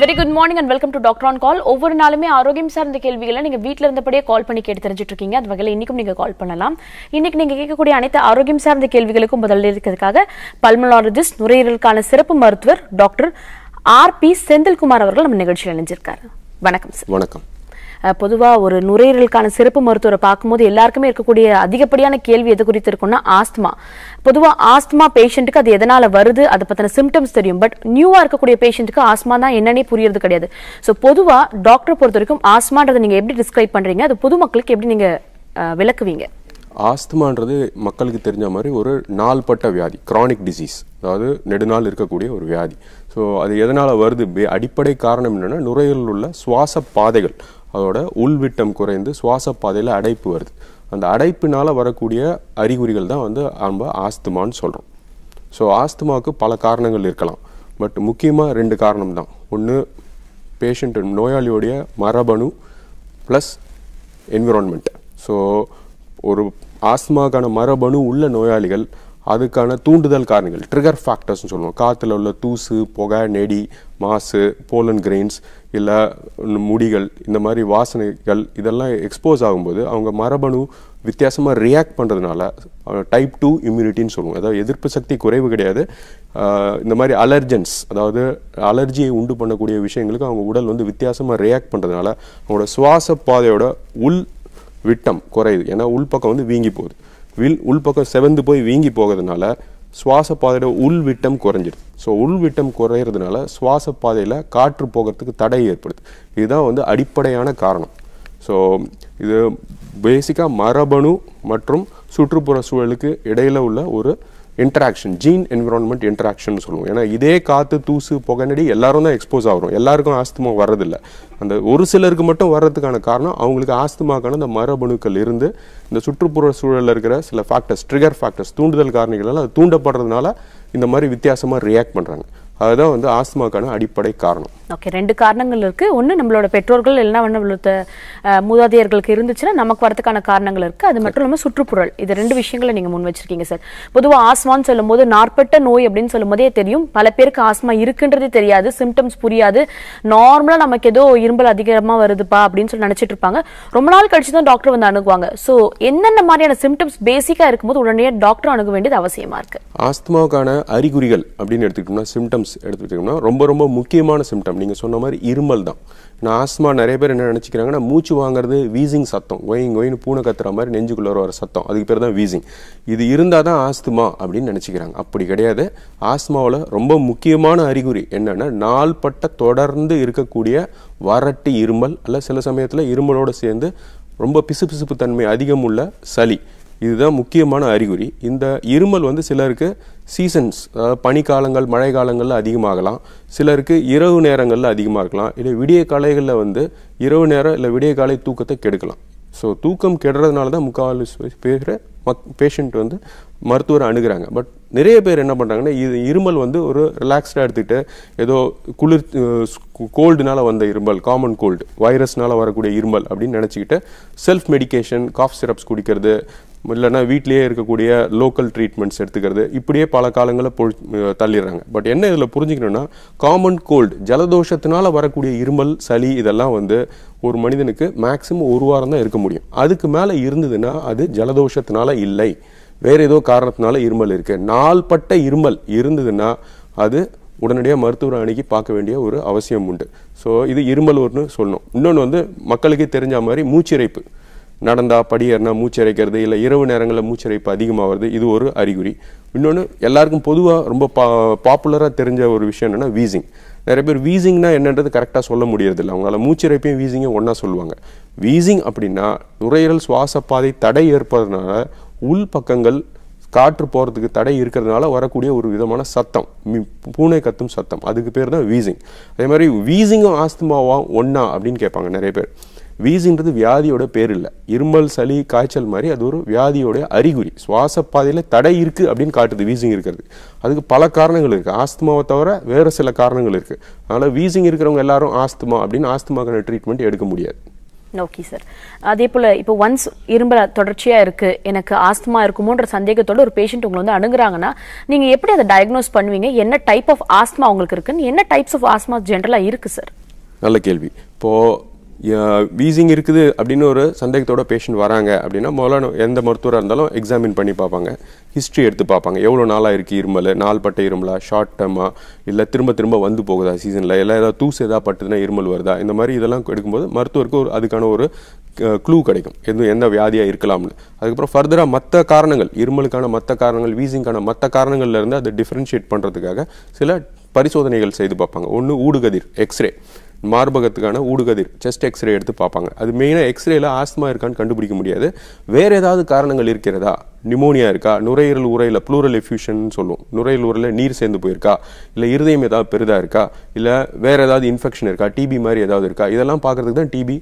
very good morning and welcome to doctor on call ஒவ்வொரு நாளுமே ஆரோக்கியம் சார்ந்த கேள்விகளை நீங்கள் வீட்டில் இருந்தபடியே கால் பண்ணி கேட்டு தெரிஞ்சுட்டு இருக்கீங்க அந்த வகையில் இன்றைக்கும் நீங்கள் கால் பண்ணலாம் இன்றைக்கி நீங்கள் கேட்கக்கூடிய அனைத்து ஆரோக்கியம் சார்ந்த கேள்விகளுக்கும் பதில் இருக்கிறதுக்காக பல்மலாலஜிஸ்ட் நுரையீரலுக்கான சிறப்பு மருத்துவர் டாக்டர் ஆர் பி செந்தில்குமார் அவர்கள் நம்ம நிகழ்ச்சியில் இணைஞ்சிருக்காரு வணக்கம் சார் வணக்கம் பொதுவாக ஒரு நுரையீரலுக்கான சிறப்பு மருத்துவரை பார்க்கும்போது எல்லாருக்குமே இருக்கக்கூடிய அதிகப்படியான கேள்வி எது குறித்து இருக்கும்னா ஆஸ்துமா பொதுவாக ஆஸ்துமா பேஷண்ட்டுக்கு அது எதனால் வருது அதை பற்றின சிம்டம்ஸ் தெரியும் பட் நியூவாக இருக்கக்கூடிய பேஷண்ட்டுக்கு ஆஸ்மா தான் என்னன்னே புரியறது கிடையாது ஸோ பொதுவாக டாக்டரை பொறுத்த வரைக்கும் ஆஸ்மான்றதை நீங்கள் எப்படி டிஸ்கிரைப் பண்ணுறீங்க அது பொதுமக்களுக்கு எப்படி நீங்கள் விளக்குவீங்க ஆஸ்துமான்றது மக்களுக்கு தெரிஞ்ச மாதிரி ஒரு நாள்பட்ட வியாதி கிரானிக் டிசீஸ் அதாவது நெடுநாள் இருக்கக்கூடிய ஒரு வியாதி ஸோ அது எதனால் வருது அடிப்படை காரணம் என்னென்னா நுரையீரலில் உள்ள சுவாச பாதைகள் அதோட உள்விட்டம் குறைந்து சுவாச பாதையில் அடைப்பு வருது அந்த அடைப்பினால் வரக்கூடிய அறிகுறிகள் தான் வந்து நம்ம ஆஸ்துமான்னு சொல்கிறோம் ஸோ ஆஸ்துமாவுக்கு பல காரணங்கள் இருக்கலாம் பட் முக்கியமாக ரெண்டு காரணம் தான் ஒன்று பேஷண்ட் நோயாளியோடைய மரபணு ப்ளஸ் என்விரான்மெண்ட் ஸோ ஒரு ஆஸ்துமாக்கான மரபணு உள்ள நோயாளிகள் அதுக்கான தூண்டுதல் காரணிகள் ட்ரிகர் ஃபேக்டர்ஸ்னு சொல்லுவோம் காற்றுல உள்ள தூசு புகை நெடி மாசு போலன் கிரெயின்ஸ் இல்லை முடிகள் இந்த மாதிரி வாசனைகள் இதெல்லாம் எக்ஸ்போஸ் ஆகும்போது அவங்க மரபணு வித்தியாசமாக ரியாக்ட் பண்ணுறதுனால டைப் டூ இம்யூனிட்டின்னு சொல்லுவோம் அதாவது எதிர்ப்பு சக்தி குறைவு கிடையாது இந்த மாதிரி அலர்ஜென்ஸ் அதாவது அலர்ஜியை உண்டு பண்ணக்கூடிய விஷயங்களுக்கு அவங்க உடல் வந்து வித்தியாசமாக ரியாக்ட் பண்ணுறதுனால அவங்களோட சுவாச பாதையோட உள் விட்டம் குறையுது ஏன்னா உள்பக்கம் வந்து வீங்கி போகுது வில் உள்பக்கம் செவந்து போய் வீங்கி போகிறதுனால சுவாச பாதையோட உள்விட்டம் குறைஞ்சிடும் ஸோ உள்விட்டம் குறையிறதுனால சுவாச பாதையில் காற்று போகிறதுக்கு தடை ஏற்படுது இதுதான் வந்து அடிப்படையான காரணம் ஸோ இது பேசிக்காக மரபணு மற்றும் சுற்றுப்புற சூழலுக்கு இடையில் உள்ள ஒரு இன்ட்ராக்ஷன் ஜீன் என்விரான்மெண்ட் இன்ட்ராக்ஷன் சொல்லுவோம் ஏன்னா இதே காற்று தூசு புகனடி எல்லாரும் தான் எக்ஸ்போஸ் ஆகிறோம் எல்லாருக்கும் ஆஸ்துமா வர்றதில்ல அந்த ஒரு சிலருக்கு மட்டும் வர்றதுக்கான காரணம் அவங்களுக்கு ஆஸ்துமாக்கான அந்த மரபணுக்கள் இருந்து இந்த சுற்றுப்புற சூழலில் இருக்கிற சில ஃபேக்டர்ஸ் ட்ரிகர் ஃபேக்டர்ஸ் தூண்டுதல் காரணிகளால் அது தூண்டப்படுறதுனால இந்த மாதிரி வித்தியாசமாக ரியாக்ட் பண்ணுறாங்க அதுதான் வந்து ஆஸ்துமாக்கான அடிப்படை காரணம் ஓகே ரெண்டு காரணங்கள் இருக்குது ஒன்று நம்மளோட பெற்றோர்கள் இல்லைனா நம்மளோட மூதாதையர்களுக்கு இருந்துச்சுன்னா நமக்கு வரதுக்கான காரணங்கள் இருக்குது அது மட்டும் இல்லாமல் சுற்றுப்புறல் இது ரெண்டு விஷயங்களை நீங்கள் முன் வச்சிருக்கீங்க சார் பொதுவாக ஆஸ்மான்னு சொல்லும்போது நாற்பட்ட நோய் அப்படின்னு சொல்லும் போதே தெரியும் பல பேருக்கு ஆஸ்மா இருக்குன்றதே தெரியாது சிம்டம்ஸ் புரியாது நார்மலாக நமக்கு ஏதோ இரும்பல் அதிகமாக வருதுப்பா அப்படின்னு சொல்லி நினைச்சிட்டு இருப்பாங்க ரொம்ப நாள் கழிச்சு தான் டாக்டர் வந்து அணுகுவாங்க ஸோ என்னென்ன மாதிரியான சிம்டம்ஸ் பேசிக்கா இருக்கும்போது உடனே டாக்டர் அணுக வேண்டியது அவசியமாக இருக்குது ஆஸ்துமாவுக்கான அறிகுறிகள் அப்படின்னு எடுத்துக்கிட்டோம்னா சிம்டம்ஸ் சிம்டம்ஸ் எடுத்துக்கிட்டோம்னா ரொம்ப ரொம்ப முக்கியமான சிம்டம் நீங்கள் சொன்ன மாதிரி இருமல் தான் நான் ஆஸ்மா நிறைய பேர் என்ன நினச்சிக்கிறாங்கன்னா மூச்சு வாங்குறது வீசிங் சத்தம் ஒயின் பூனை கத்துற மாதிரி நெஞ்சுக்குள்ளே வர சத்தம் அதுக்கு பேர் தான் வீசிங் இது இருந்தால் தான் ஆஸ்துமா அப்படின்னு நினச்சிக்கிறாங்க அப்படி கிடையாது ஆஸ்மாவில் ரொம்ப முக்கியமான அறிகுறி என்னென்னா நாள்பட்ட தொடர்ந்து இருக்கக்கூடிய வறட்டு இருமல் அல்ல சில சமயத்தில் இருமலோடு சேர்ந்து ரொம்ப பிசுபிசுப்பு தன்மை அதிகம் உள்ள சளி இதுதான் முக்கியமான அறிகுறி இந்த இருமல் வந்து சிலருக்கு சீசன்ஸ் பனிக்காலங்கள் மழை காலங்களில் அதிகமாகலாம் சிலருக்கு இரவு நேரங்களில் அதிகமாக இருக்கலாம் இல்லை விடிய காலைகளில் வந்து இரவு நேரம் இல்லை விடிய காலை தூக்கத்தை கெடுக்கலாம் ஸோ தூக்கம் கெடுறதுனால தான் முக்கால் பேசுகிற மக் பேஷண்ட் வந்து மருத்துவரை அணுகிறாங்க பட் நிறைய பேர் என்ன பண்ணுறாங்கன்னா இது இருமல் வந்து ஒரு ரிலாக்ஸ்டாக எடுத்துக்கிட்டு ஏதோ குளிர் கோல்டுனால வந்த இருமல் காமன் கோல்டு வைரஸ்னால் வரக்கூடிய இருமல் அப்படின்னு நினச்சிக்கிட்டு செல்ஃப் மெடிக்கேஷன் காஃப் சிரப்ஸ் குடிக்கிறது இல்லைன்னா வீட்லேயே இருக்கக்கூடிய லோக்கல் ட்ரீட்மெண்ட்ஸ் எடுத்துக்கிறது இப்படியே பல காலங்களில் பொ தள்ளிடுறாங்க பட் என்ன இதில் புரிஞ்சுக்கணுன்னா காமன் கோல்டு ஜலதோஷத்தினால் வரக்கூடிய இருமல் சளி இதெல்லாம் வந்து ஒரு மனிதனுக்கு மேக்சிமம் ஒரு வாரம் தான் இருக்க முடியும் அதுக்கு மேலே இருந்ததுன்னா அது ஜலதோஷத்தினால இல்லை வேறு ஏதோ காரணத்தினால இருமல் இருக்குது நாள்பட்ட இருமல் இருந்ததுன்னா அது உடனடியாக மருத்துவரை அணுகி பார்க்க வேண்டிய ஒரு அவசியம் உண்டு ஸோ இது இருமல் ஒன்று சொல்லணும் இன்னொன்று வந்து மக்களுக்கு தெரிஞ்ச மாதிரி மூச்சிறைப்பு நடந்தால் படியேறினா மூச்சிறைக்கிறது இல்லை இரவு நேரங்களில் மூச்சிறைப்பு அதிகமாகிறது இது ஒரு அறிகுறி இன்னொன்று எல்லாருக்கும் பொதுவாக ரொம்ப பா பாப்புலராக தெரிஞ்ச ஒரு விஷயம் என்னென்னா வீசிங் நிறைய பேர் வீசிங்னா என்னன்றது கரெக்டாக சொல்ல முடியறதில்ல அவங்களால மூச்சிறைப்பையும் வீசிங்கும் ஒன்றா சொல்லுவாங்க வீசிங் அப்படின்னா நுரையீரல் சுவாச பாதை தடை ஏற்படுறதுனால உள் பக்கங்கள் காற்று போகிறதுக்கு தடை இருக்கிறதுனால வரக்கூடிய ஒரு விதமான சத்தம் பூனை கத்தும் சத்தம் அதுக்கு பேர் தான் வீசிங் அதே மாதிரி வீசிங்கும் ஆஸ்துமாவா ஒன்றா அப்படின்னு கேட்பாங்க நிறைய பேர் வீசிங்கிறது வியாதியோட பேர் இல்லை இருமல் சளி காய்ச்சல் மாதிரி அது ஒரு வியாதியோடைய அறிகுறி சுவாச பாதையில் தடை இருக்குது அப்படின்னு காட்டுது வீசிங் இருக்கிறது அதுக்கு பல காரணங்கள் இருக்குது ஆஸ்துமாவை தவிர வேறு சில காரணங்கள் இருக்குது அதனால் வீசிங் இருக்கிறவங்க எல்லாரும் ஆஸ்துமா அப்படின்னு ஆஸ்துமாக்கான ட்ரீட்மெண்ட் எடுக்க முடியாது ஓகே சார் அதே போல் இப்போ ஒன்ஸ் இரும்பல தொடர்ச்சியாக இருக்குது எனக்கு ஆஸ்துமா இருக்குமோன்ற சந்தேகத்தோடு ஒரு பேஷண்ட் உங்களை வந்து அணுகிறாங்கன்னா நீங்கள் எப்படி அதை டயக்னோஸ் பண்ணுவீங்க என்ன டைப் ஆஃப் ஆஸ்துமா உங்களுக்கு இருக்குன்னு என்ன டைப்ஸ் ஆஃப் ஆஸ்துமா ஜென்ரலாக இருக்குது சார் நல்ல கேள்வி இப்போது வீசிங் இருக்குது அப்படின்னு ஒரு சந்தேகத்தோட பேஷண்ட் வராங்க அப்படின்னா முதல்ல எந்த மருத்துவராக இருந்தாலும் எக்ஸாமின் பண்ணி பார்ப்பாங்க ஹிஸ்ட்ரி எடுத்து பார்ப்பாங்க எவ்வளோ நாளாக இருக்குது இருமல் நாள் பட்ட இருமலா ஷார்ட் டேர்மாக இல்லை திரும்ப திரும்ப வந்து போகுதா சீசனில் இல்லை ஏதாவது தூசு எதாவது பட்டுதுன்னா இருமல் வருதா இந்த மாதிரி இதெல்லாம் எடுக்கும்போது மருத்துவருக்கு ஒரு அதுக்கான ஒரு க்ளூ கிடைக்கும் எதுவும் எந்த வியாதியாக இருக்கலாம்னு அதுக்கப்புறம் ஃபர்தராக மற்ற காரணங்கள் இருமலுக்கான மற்ற காரணங்கள் வீசிங்கான மற்ற காரணங்கள்லேருந்து அதை டிஃப்ரென்ஷியேட் பண்ணுறதுக்காக சில பரிசோதனைகள் செய்து பார்ப்பாங்க ஒன்று ஊடுகதிர் எக்ஸ்ரே மார்பகத்துக்கான ஊடுகதிர் செஸ்ட் எக்ஸ்ரே எடுத்து பார்ப்பாங்க அது மெயினாக எக்ஸ்ரேல ஆஸ்மா இருக்கான்னு கண்டுபிடிக்க முடியாது வேறு ஏதாவது காரணங்கள் இருக்கிறதா நிமோனியா இருக்கா நுரையீரல் உரையில் ப்ளூரல் எஃப்யூஷன் சொல்லுவோம் நுரையீரல் உரையில் நீர் சேர்ந்து போயிருக்கா இல்லை இருதயம் ஏதாவது பெரிதாக இருக்கா இல்லை வேறு ஏதாவது இன்ஃபெக்ஷன் இருக்கா டிபி மாதிரி ஏதாவது இருக்கா இதெல்லாம் பார்க்குறதுக்கு தான் டிபி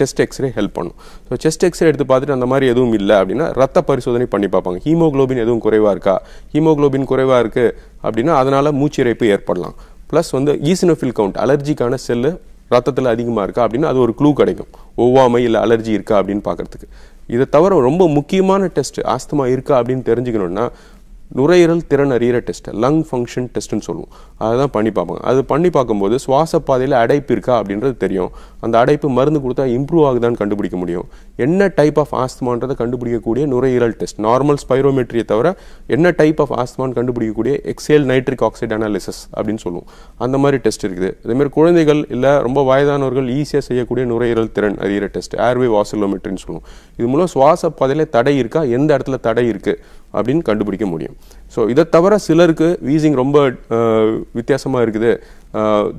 செஸ்ட் எக்ஸ்ரே ஹெல்ப் பண்ணும் ஸோ செஸ்ட் எக்ஸ்ரே எடுத்து பார்த்துட்டு அந்த மாதிரி எதுவும் இல்லை அப்படின்னா ரத்த பரிசோதனை பண்ணி பார்ப்பாங்க ஹீமோக்ளோபின் எதுவும் குறைவாக இருக்கா ஹீமோக்ளோபின் குறைவாக இருக்குது அப்படின்னா அதனால் மூச்சிறைப்பு ஏற்படலாம் ப்ளஸ் வந்து ஈசினோஃபில் கவுண்ட் அலர்ஜிக்கான செல்லு ரத்தத்தில் அதிகமாக இருக்கா அப்படின்னு அது ஒரு க்ளூ கிடைக்கும் ஒவ்வாமை இல்லை அலர்ஜி இருக்கா அப்படின்னு பார்க்குறதுக்கு இதை தவிர ரொம்ப முக்கியமான டெஸ்ட் ஆஸ்துமா இருக்கா அப்படின்னு தெரிஞ்சுக்கணுன்னா நுரையீரல் திறன் அறிகிற டெஸ்ட் லங் ஃபங்க்ஷன் டெஸ்ட்டுன்னு சொல்லுவோம் அதை தான் பண்ணி பார்ப்பாங்க அது பண்ணி பார்க்கும்போது சுவாச பாதையில் அடைப்பு இருக்கா அப்படின்றது தெரியும் அந்த அடைப்பு மருந்து கொடுத்தா இம்ப்ரூவ் ஆகுதான்னு கண்டுபிடிக்க முடியும் என்ன டைப் ஆஃப் ஆஸ்துமான்றதை கண்டுபிடிக்கக்கூடிய நுரையீரல் டெஸ்ட் நார்மல் ஸ்பைரோமெட்ரியை தவிர என்ன டைப் ஆஃப் ஆஸ்துமான்னு கண்டுபிடிக்கக்கூடிய எக்ஸேல் நைட்ரிக் ஆக்சைடு அனாலிசிஸ் அப்படின்னு சொல்லுவோம் அந்த மாதிரி டெஸ்ட் இருக்குது அதேமாதிரி குழந்தைகள் இல்லை ரொம்ப வயதானவர்கள் ஈஸியாக செய்யக்கூடிய நுரையீரல் திறன் அறிகிற டெஸ்ட் ஏர்வே வாசிலோமெட்ரின்னு சொல்லுவோம் இது மூலம் சுவாச பாதையில் தடை இருக்கா எந்த இடத்துல தடை இருக்குது அப்படின்னு கண்டுபிடிக்க முடியும் ஸோ இதை தவிர சிலருக்கு வீசிங் ரொம்ப வித்தியாசமாக இருக்குது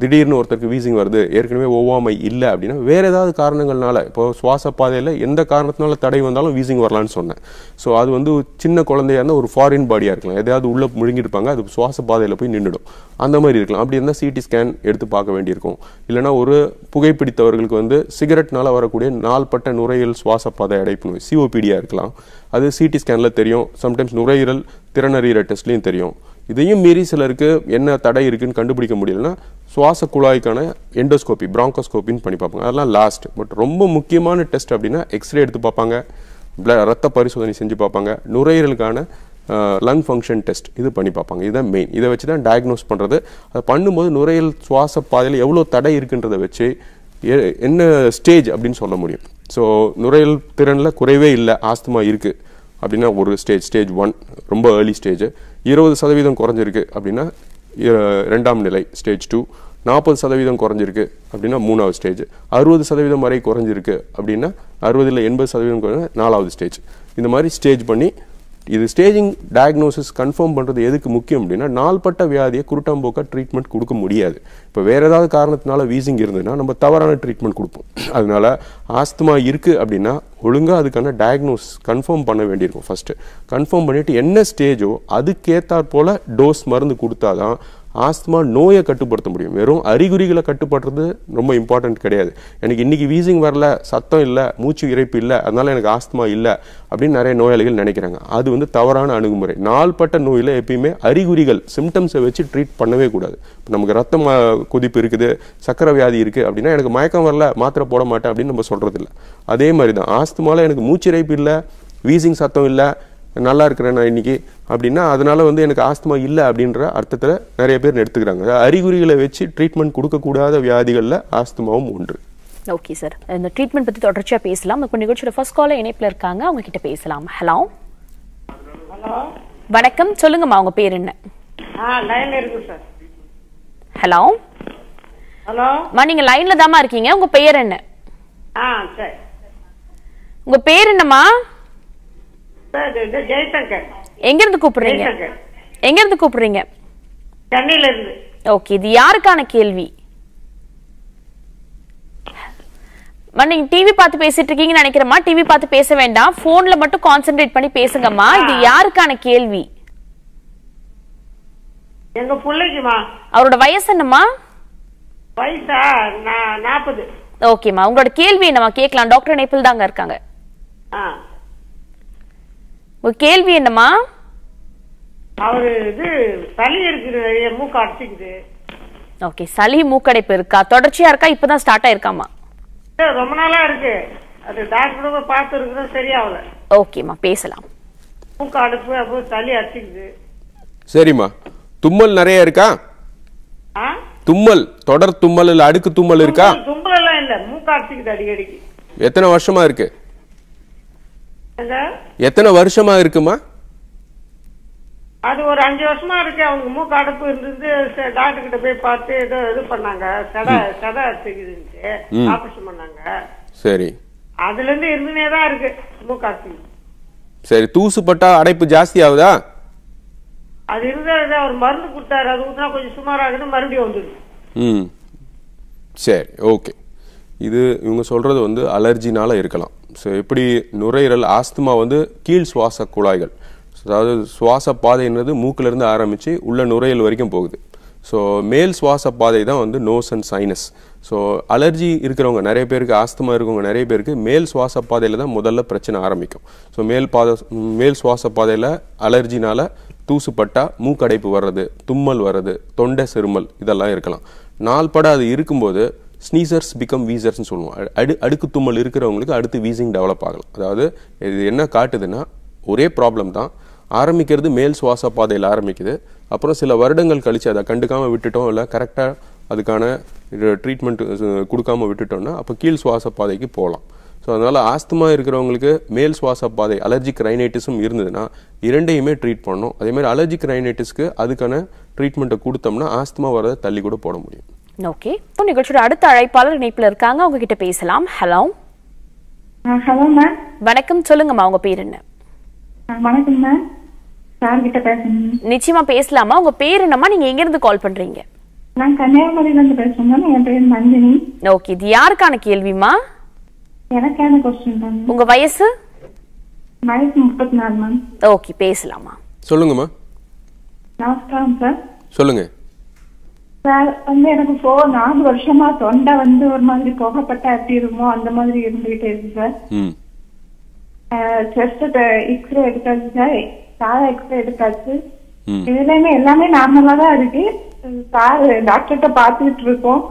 திடீர்னு ஒருத்தருக்கு வீசிங் வருது ஏற்கனவே ஒவ்வாமை இல்லை அப்படின்னா வேறு ஏதாவது காரணங்கள்னால இப்போ சுவாச பாதையில் எந்த காரணத்தினால தடை வந்தாலும் வீசிங் வரலான்னு சொன்னேன் ஸோ அது வந்து சின்ன குழந்தையாக இருந்தால் ஒரு ஃபாரின் பாடியாக இருக்கலாம் எதாவது உள்ளே முழுங்கிருப்பாங்க அது சுவாச பாதையில் போய் நின்றுடும் அந்த மாதிரி இருக்கலாம் அப்படி இருந்தால் சிடி ஸ்கேன் எடுத்து பார்க்க வேண்டியிருக்கும் இல்லைனா ஒரு புகைப்பிடித்தவர்களுக்கு வந்து சிகரெட்னால் வரக்கூடிய நாள்பட்ட நுரையீரல் சுவாச பாதை அடைப்பு நோய் சிஓபிடியாக இருக்கலாம் அது சிடி ஸ்கேனில் தெரியும் சம்டைம்ஸ் நுரையீரல் திறனறிகிற டெஸ்ட்லேயும் தெரியும் இதையும் மீறி சிலருக்கு என்ன தடை இருக்குன்னு கண்டுபிடிக்க முடியலன்னா சுவாச குழாய்க்கான எண்டோஸ்கோப்பி பிராங்கோஸ்கோப்பின்னு பண்ணி பார்ப்பாங்க அதெல்லாம் லாஸ்ட் பட் ரொம்ப முக்கியமான டெஸ்ட் அப்படின்னா எக்ஸ்ரே எடுத்து பார்ப்பாங்க ரத்த பரிசோதனை செஞ்சு பார்ப்பாங்க நுரையீரலுக்கான லங் ஃபங்க்ஷன் டெஸ்ட் இது பண்ணி பார்ப்பாங்க இதுதான் மெயின் இதை வச்சு தான் டயக்னோஸ் பண்ணுறது அதை பண்ணும்போது நுரையீரல் சுவாச பாதையில் எவ்வளோ தடை இருக்குன்றதை வச்சு என்ன ஸ்டேஜ் அப்படின்னு சொல்ல முடியும் ஸோ நுரையீரல் திறனில் குறைவே இல்லை ஆஸ்துமா இருக்குது அப்படின்னா ஒரு ஸ்டேஜ் ஸ்டேஜ் ஒன் ரொம்ப ஏர்லி ஸ்டேஜ் இருபது சதவீதம் குறைஞ்சிருக்கு அப்படின்னா ரெண்டாம் நிலை ஸ்டேஜ் டூ நாற்பது சதவீதம் குறைஞ்சிருக்கு அப்படின்னா மூணாவது ஸ்டேஜ் அறுபது சதவீதம் வரை குறைஞ்சிருக்கு அப்படின்னா அறுபதில் எண்பது சதவீதம் நாலாவது ஸ்டேஜ் இந்த மாதிரி ஸ்டேஜ் பண்ணி இது ஸ்டேஜிங் டயக்னோசிஸ் கன்ஃபார்ம் பண்ணுறது எதுக்கு முக்கியம் அப்படின்னா நாள்பட்ட வியாதியை குருட்டம்போக்காக ட்ரீட்மெண்ட் கொடுக்க முடியாது இப்போ வேறு ஏதாவது காரணத்தினால வீசிங் இருந்ததுன்னா நம்ம தவறான ட்ரீட்மெண்ட் கொடுப்போம் அதனால் ஆஸ்துமா இருக்குது அப்படின்னா ஒழுங்காக அதுக்கான டயக்னோஸ் கன்ஃபார்ம் பண்ண வேண்டியிருக்கும் ஃபஸ்ட்டு கன்ஃபார்ம் பண்ணிவிட்டு என்ன ஸ்டேஜோ அதுக்கேற்றாற்போல் டோஸ் மருந்து கொடுத்தாதான் ஆஸ்துமா நோயை கட்டுப்படுத்த முடியும் வெறும் அறிகுறிகளை கட்டுப்படுறது ரொம்ப இம்பார்ட்டன்ட் கிடையாது எனக்கு இன்றைக்கி வீசிங் வரல சத்தம் இல்லை மூச்சு இறைப்பு இல்லை அதனால் எனக்கு ஆஸ்துமா இல்லை அப்படின்னு நிறைய நோயாளிகள் நினைக்கிறாங்க அது வந்து தவறான அணுகுமுறை நாள்பட்ட நோயில் எப்பயுமே அறிகுறிகள் சிம்டம்ஸை வச்சு ட்ரீட் பண்ணவே கூடாது இப்போ நமக்கு ரத்தம் கொதிப்பு இருக்குது சக்கரை வியாதி இருக்குது அப்படின்னா எனக்கு மயக்கம் வரல மாத்திரை போட மாட்டேன் அப்படின்னு நம்ம சொல்கிறதில்ல அதே மாதிரி தான் ஆஸ்துமாவில் எனக்கு இறைப்பு இல்லை வீசிங் சத்தம் இல்லை நல்லா இருக்கிறேன் நான் இன்றைக்கி அப்படின்னா அதனால் வந்து எனக்கு ஆஸ்துமா இல்லை அப்படின்ற அர்த்தத்தில் நிறைய பேர் எடுத்துக்கிறாங்க அறிகுறிகளை வச்சு ட்ரீட்மெண்ட் கொடுக்கக்கூடாத வியாதிகளில் ஆஸ்துமாவும் உண்டு ஓகே சார் இந்த ட்ரீட்மெண்ட் பற்றி தொடர்ச்சியாக பேசலாம் இப்போ நிகழ்ச்சியோட ஃபர்ஸ்ட் காலில் இணைப்பில் இருக்காங்க அவங்க கிட்ட பேசலாம் ஹலோ வணக்கம் சொல்லுங்கம்மா அவங்க பேர் என்ன ஹலோ ஹலோ மா நீங்க லைன்ல தாமா இருக்கீங்க உங்க பேர் என்ன உங்க பேர் என்னம்மா எங்க இருந்து கூப்பிடுறீங்க எங்க இருந்து கூப்பிடுறீங்க சென்னையில இருந்து ஓகே இது யாருக்கான கேள்வி நீங்க டிவி பார்த்து பேசிட்டு இருக்கீங்க நினைக்கிறமா டிவி பார்த்து பேச வேண்டாம் போன்ல மட்டும் கான்சென்ட்ரேட் பண்ணி பேசுங்கம்மா இது யாருக்கான கேள்வி எங்க பிள்ளைக்குமா அவரோட வயசு என்னம்மா வயசா நாற்பது ஓகேம்மா உங்களோட கேள்வி என்னம்மா கேட்கலாம் டாக்டர் நேபிள் தாங்க இருக்காங்க உங்க கேள்வி என்னமா அவர் இது சளி இருக்குது மூக்க அடிச்சுக்குது ஓகே சளி மூக்கடைப்பு இருக்கா தொடர்ச்சியா இருக்கா இப்பதான் ஸ்டார்ட் ஆயிருக்காமா ரொம்ப நாளா இருக்கு அது டாக்டரோட பார்த்து இருக்கிறோம் சரியாகல ஓகேம்மா பேசலாம் மூக்க அடுப்பு அப்புறம் சளி அடிச்சுக்குது சரிம்மா தும்மல் நிறைய இருக்கா தும்மல் தொடர் தும்மல் இல்ல அடுக்கு தும்மல் இருக்கா தும்மல் எல்லாம் இல்ல மூக்க அடிச்சுக்குது அடிக்கடிக்கு எத்தனை வருஷமா இருக்கு எத்தனை வருஷமா இருக்குமா அது ஒரு அஞ்சு வருஷமா இருக்கு அவங்க மூக்கு அடைப்பு இருந்து டாக்டர் கிட்ட போய் பார்த்து ஏதோ இது பண்ணாங்க செடை செடை தெரியுதுன்ட்டு ஆபரேஷன் பண்ணாங்க சரி அதுல இருந்து இருந்துனே தான் இருக்கு மூக்கு அடைப்பு சரி தூசு பட்டா அடைப்பு ஜாஸ்தி ஆகுதா அது இருந்தது அவர் மருந்து கொடுத்தாரு அது ஊத்தினா கொஞ்சம் சுமாராகுது மறுபடியும் வந்துடுது ம் சரி ஓகே இது இவங்க சொல்றது வந்து அலர்ஜினால இருக்கலாம் ஸோ எப்படி நுரையீரல் ஆஸ்துமா வந்து கீழ் சுவாச குழாய்கள் அதாவது சுவாச பாதைன்றது இருந்து ஆரம்பித்து உள்ள நுரையல் வரைக்கும் போகுது ஸோ மேல் சுவாச பாதை தான் வந்து nose and sinus so allergy இருக்கிறவங்க நிறைய பேருக்கு ஆஸ்துமா இருக்கவங்க நிறைய பேருக்கு மேல் சுவாச பாதையில் தான் முதல்ல பிரச்சனை ஆரம்பிக்கும் ஸோ மேல் பாத மேல் சுவாச பாதையில் அலர்ஜினால் தூசுப்பட்டா மூக்கடைப்பு வர்றது தும்மல் வர்றது தொண்டை சிறுமல் இதெல்லாம் இருக்கலாம் நாள்பட அது இருக்கும்போது ஸ்னீசர்ஸ் பிகம் வீசர்ஸ்னு சொல்லுவோம் அடு அடுக்கு தும்மல் இருக்கிறவங்களுக்கு அடுத்து வீசிங் டெவலப் ஆகலாம் அதாவது இது என்ன காட்டுதுன்னா ஒரே ப்ராப்ளம் தான் ஆரம்பிக்கிறது மேல் சுவாச பாதையில் ஆரம்பிக்குது அப்புறம் சில வருடங்கள் கழித்து அதை கண்டுக்காமல் விட்டுட்டோம் இல்லை கரெக்டாக அதுக்கான ட்ரீட்மெண்ட் கொடுக்காம விட்டுட்டோம்னா அப்போ கீழ் சுவாச பாதைக்கு போகலாம் ஸோ அதனால் ஆஸ்துமா இருக்கிறவங்களுக்கு மேல் சுவாச பாதை அலர்ஜிக் ரைனைட்டிஸும் இருந்ததுன்னா இரண்டையுமே ட்ரீட் பண்ணணும் அதேமாதிரி அலர்ஜிக் ரைனைட்டிஸ்க்கு அதுக்கான ட்ரீட்மெண்ட்டை கொடுத்தோம்னா ஆஸ்துமா வரதை தள்ளி கூட போட முடியும் ஓகே நிகழ்ச்சியோட அடுத்த அழைப்பாளர் இணைப்பில் இருக்காங்க அவங்க கிட்ட பேசலாம் ஹலோ ஹலோ மேம் வணக்கம் சொல்லுங்கம்மா உங்க பேர் என்ன வணக்கம் மேம் சார் கிட்ட பேசணும் நிச்சயமா பேசலாமா உங்க பேர் என்னம்மா நீங்க எங்க இருந்து கால் பண்றீங்க நான் கன்னியாகுமரியில இருந்து பேசுறேன் என் பேர் நந்தினி ஓகே இது யாருக்கான கேள்விமா எனக்கான கொஸ்டின் உங்க வயசு வயசு முப்பத்தி நாலு மேம் ஓகே பேசலாமா சொல்லுங்கம்மா நமஸ்காரம் சார் சொல்லுங்க சார் வந்து எனக்கு போ நாலு வருஷமா தொண்டை வந்து ஒரு மாதிரி புகப்பட்டா எப்படி இருக்குமோ அந்த மாதிரி இருந்துகிட்டே இருக்கு சார் செஸ்ட் எக்ஸ்ரே எடுத்தாச்சு சார் கால எக்ஸ்ரே எடுத்தாச்சு இதுலயுமே எல்லாமே நார்மலா தான் இருக்கு சார் டாக்டர்கிட்ட பாத்துட்டு இருக்கோம்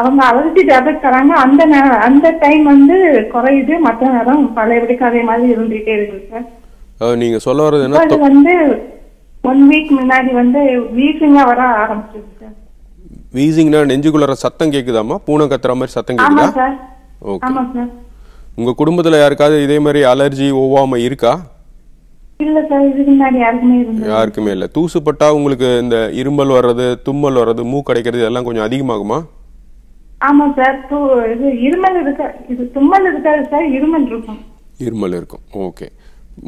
அவங்க அவருக்கு டேப்லெட் தராங்க அந்த அந்த டைம் வந்து குறையுது மத்த நேரம் பழையபடி கதை மாதிரி இருந்துகிட்டே இருக்கு சார் நீங்க சொல்ல வர்றது வந்து ஒன் வீக் முன்னாடி வந்து வீசிங்கா வர ஆரம்பிச்சிருக்கு சார் வீசிங்னா நெஞ்சுக்குள்ளற சத்தம் கேக்குதாமா பூனை கத்துற மாதிரி சத்தம் கேக்குதா ஓகே உங்க குடும்பத்துல யாருக்காவது இதே மாதிரி அலர்ஜி ஓவாம இருக்கா யாருக்குமே இல்ல தூசுப்பட்டா உங்களுக்கு இந்த இரும்பல் வர்றது தும்மல் வர்றது மூ கிடைக்கிறது இதெல்லாம் கொஞ்சம் அதிகமாகுமா ஆமா சார் இருமல் இருக்க இது தும்மல் இருக்காது சார் இருமல் இருக்கும் இருமல் இருக்கும் ஓகே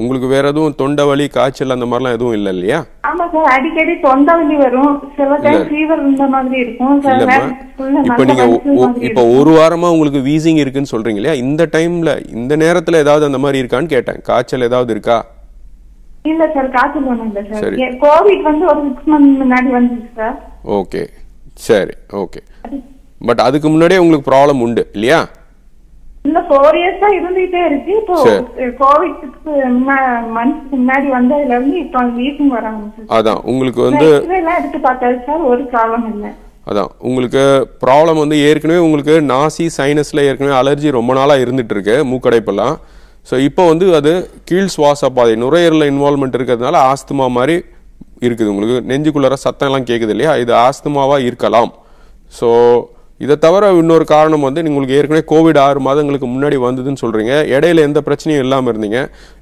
உங்களுக்கு வேற எதுவும் தொண்டை வலி காய்ச்சல் அந்த மாதிரிலாம் எதுவும் இல்லை இல்லையா ஆமா சார் அடிக்கடி தொண்டை வலி வரும் சில டைம் ஃபீவர் இந்த மாதிரி இருக்கும் இப்போ நீங்க இப்போ ஒரு வாரமா உங்களுக்கு வீசிங் இருக்குன்னு சொல்றீங்க இல்லையா இந்த டைம்ல இந்த நேரத்துல ஏதாவது அந்த மாதிரி இருக்கான்னு கேட்டேன் காய்ச்சல் ஏதாவது இருக்கா இல்ல சார் காய்ச்சல் ஒண்ணும் இல்ல சார் கோவிட் வந்து ஒரு 6 மந்த் முன்னாடி வந்துச்சு சார் ஓகே சரி ஓகே பட் அதுக்கு முன்னாடியே உங்களுக்கு ப்ராப்ளம் உண்டு இல்லையா இல்ல ஃபோர் இயர்ஸா இருந்துகிட்டே இருக்கு இப்போ கோவிட்க்கு முன்னாடி வந்ததுல இருந்து இப்போ வீட்டுக்கு வராங்க அதான் உங்களுக்கு வந்து எடுத்து பார்த்தாரு சார் ஒரு ப்ராப்ளம் இல்லை அதான் உங்களுக்கு ப்ராப்ளம் வந்து ஏற்கனவே உங்களுக்கு நாசி சைனஸில் ஏற்கனவே அலர்ஜி ரொம்ப நாளாக இருந்துகிட்ருக்கு மூக்கடைப்பெல்லாம் ஸோ இப்போ வந்து அது கீழ் சுவாச பாதை நுரையீரலில் இன்வால்மெண்ட் இருக்கிறதுனால ஆஸ்துமா மாதிரி இருக்குது உங்களுக்கு நெஞ்சுக்குள்ளார சத்தம்லாம் கேட்குது இல்லையா இது ஆஸ்துமாவாக இருக்கலாம் ஸோ இதை தவிர இன்னொரு காரணம் வந்து உங்களுக்கு ஏற்கனவே கோவிட் ஆறு மாதங்களுக்கு முன்னாடி வந்ததுன்னு சொல்கிறீங்க இடையில எந்த பிரச்சனையும் இல்லாமல் இருந்தீங்க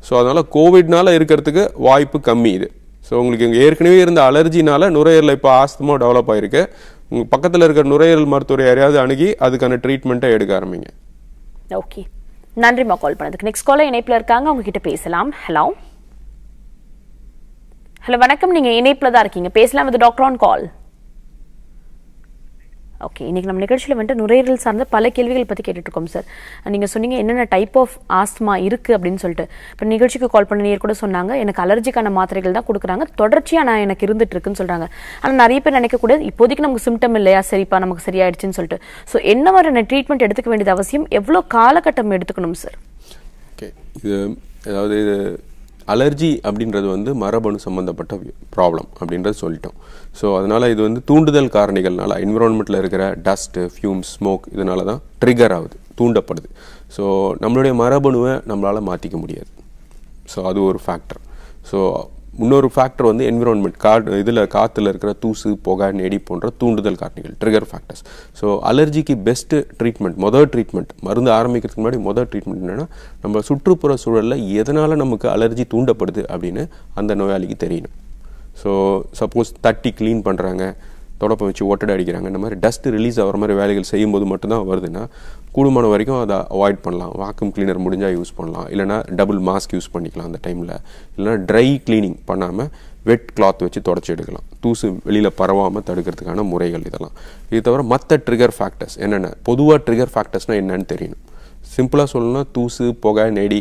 ஸோ அதனால் கோவிட்னால இருக்கிறதுக்கு வாய்ப்பு கம்மி இது ஸோ உங்களுக்கு இங்கே ஏற்கனவே இருந்த அலர்ஜினால நுரையீரல் இப்போ ஆஸ்துமா டெவலப் ஆகிருக்கு உங்கள் பக்கத்தில் இருக்கிற நுரையீரல் மருத்துவரை யாரையாவது அணுகி அதுக்கான ட்ரீட்மெண்ட்டை எடுக்க ஆரம்பிங்க ஓகே நன்றிம்மா கால் பண்ணதுக்கு நெக்ஸ்ட் காலர் இணைப்பில் இருக்காங்க உங்ககிட்ட பேசலாம் ஹலோ ஹலோ வணக்கம் நீங்கள் இணைப்பில் தான் இருக்கீங்க பேசலாம் with doctor on call okay இன்றைக்கி நம்ம நிகழ்ச்சியில் வந்துட்டு நுரையீரல் சார்ந்த பல கேள்விகள் பற்றி கேட்டுட்ருக்கோம் சார் நீங்கள் சொன்னீங்க என்னென்ன டைப் ஆஃப் ஆஸ்மா இருக்குது அப்படின்னு சொல்லிட்டு இப்போ நிகழ்ச்சிக்கு கால் பண்ண நீர் கூட சொன்னாங்க எனக்கு அலர்ஜிக்கான மாத்திரைகள் தான் கொடுக்குறாங்க தொடர்ச்சியாக நான் எனக்கு இருந்துட்டு சொல்கிறாங்க ஆனால் நிறைய பேர் நினைக்கக்கூடாது இப்போதைக்கு நமக்கு சிம்டம் இல்லையா சரிப்பா நமக்கு சரியாயிடுச்சுன்னு சொல்லிட்டு ஸோ என்ன மாதிரியான ட்ரீட்மெண்ட் எடுத்துக்க வேண்டியது அவசியம் எவ்வளோ காலகட்டம் எடுத்துக்கணும் சார் ஓகே இது அதாவது அலர்ஜி அப்படின்றது வந்து மரபணு சம்மந்தப்பட்ட ப்ராப்ளம் அப்படின்றது சொல்லிட்டோம் ஸோ அதனால் இது வந்து தூண்டுதல் காரணிகள்னால என்விரான்மெண்ட்டில் இருக்கிற டஸ்ட்டு ஃப்யூம்ஸ் ஸ்மோக் இதனால தான் ட்ரிகர் ஆகுது தூண்டப்படுது ஸோ நம்மளுடைய மரபணுவை நம்மளால் மாற்றிக்க முடியாது ஸோ அது ஒரு ஃபேக்டர் ஸோ இன்னொரு ஃபேக்டர் வந்து என்விரான்மெண்ட் கா இதில் காற்றுல இருக்கிற தூசு புகை நெடி போன்ற தூண்டுதல் காட்டிகள் ட்ரிகர் ஃபேக்டர்ஸ் ஸோ அலர்ஜிக்கு பெஸ்ட்டு ட்ரீட்மெண்ட் மொதல் ட்ரீட்மெண்ட் மருந்து ஆரம்பிக்கிறதுக்கு முன்னாடி மொதல் ட்ரீட்மெண்ட் என்னென்னா நம்ம சுற்றுப்புற சூழலில் எதனால் நமக்கு அலர்ஜி தூண்டப்படுது அப்படின்னு அந்த நோயாளிக்கு தெரியணும் ஸோ சப்போஸ் தட்டி க்ளீன் பண்ணுறாங்க தொடப்பை வச்சு ஓட்டடை அடிக்கிறாங்க இந்த மாதிரி டஸ்ட் ரிலீஸ் ஆகிற மாதிரி வேலைகள் செய்யும்போது மட்டும்தான் வருதுன்னா கூடுமான வரைக்கும் அதை அவாய்ட் பண்ணலாம் வாக்கும் கிளீனர் முடிஞ்சால் யூஸ் பண்ணலாம் இல்லைனா டபுள் மாஸ்க் யூஸ் பண்ணிக்கலாம் அந்த டைமில் இல்லைனா ட்ரை க்ளீனிங் பண்ணாமல் வெட் கிளாத் வச்சு தொடச்சி எடுக்கலாம் தூசு வெளியில் பரவாமல் தடுக்கிறதுக்கான முறைகள் இதெல்லாம் இது தவிர மற்ற ட்ரிகர் ஃபேக்டர்ஸ் என்னென்ன பொதுவாக ட்ரிகர் ஃபேக்டர்ஸ்னால் என்னென்னு தெரியணும் சிம்பிளாக சொல்லணும்னா தூசு புகை நெடி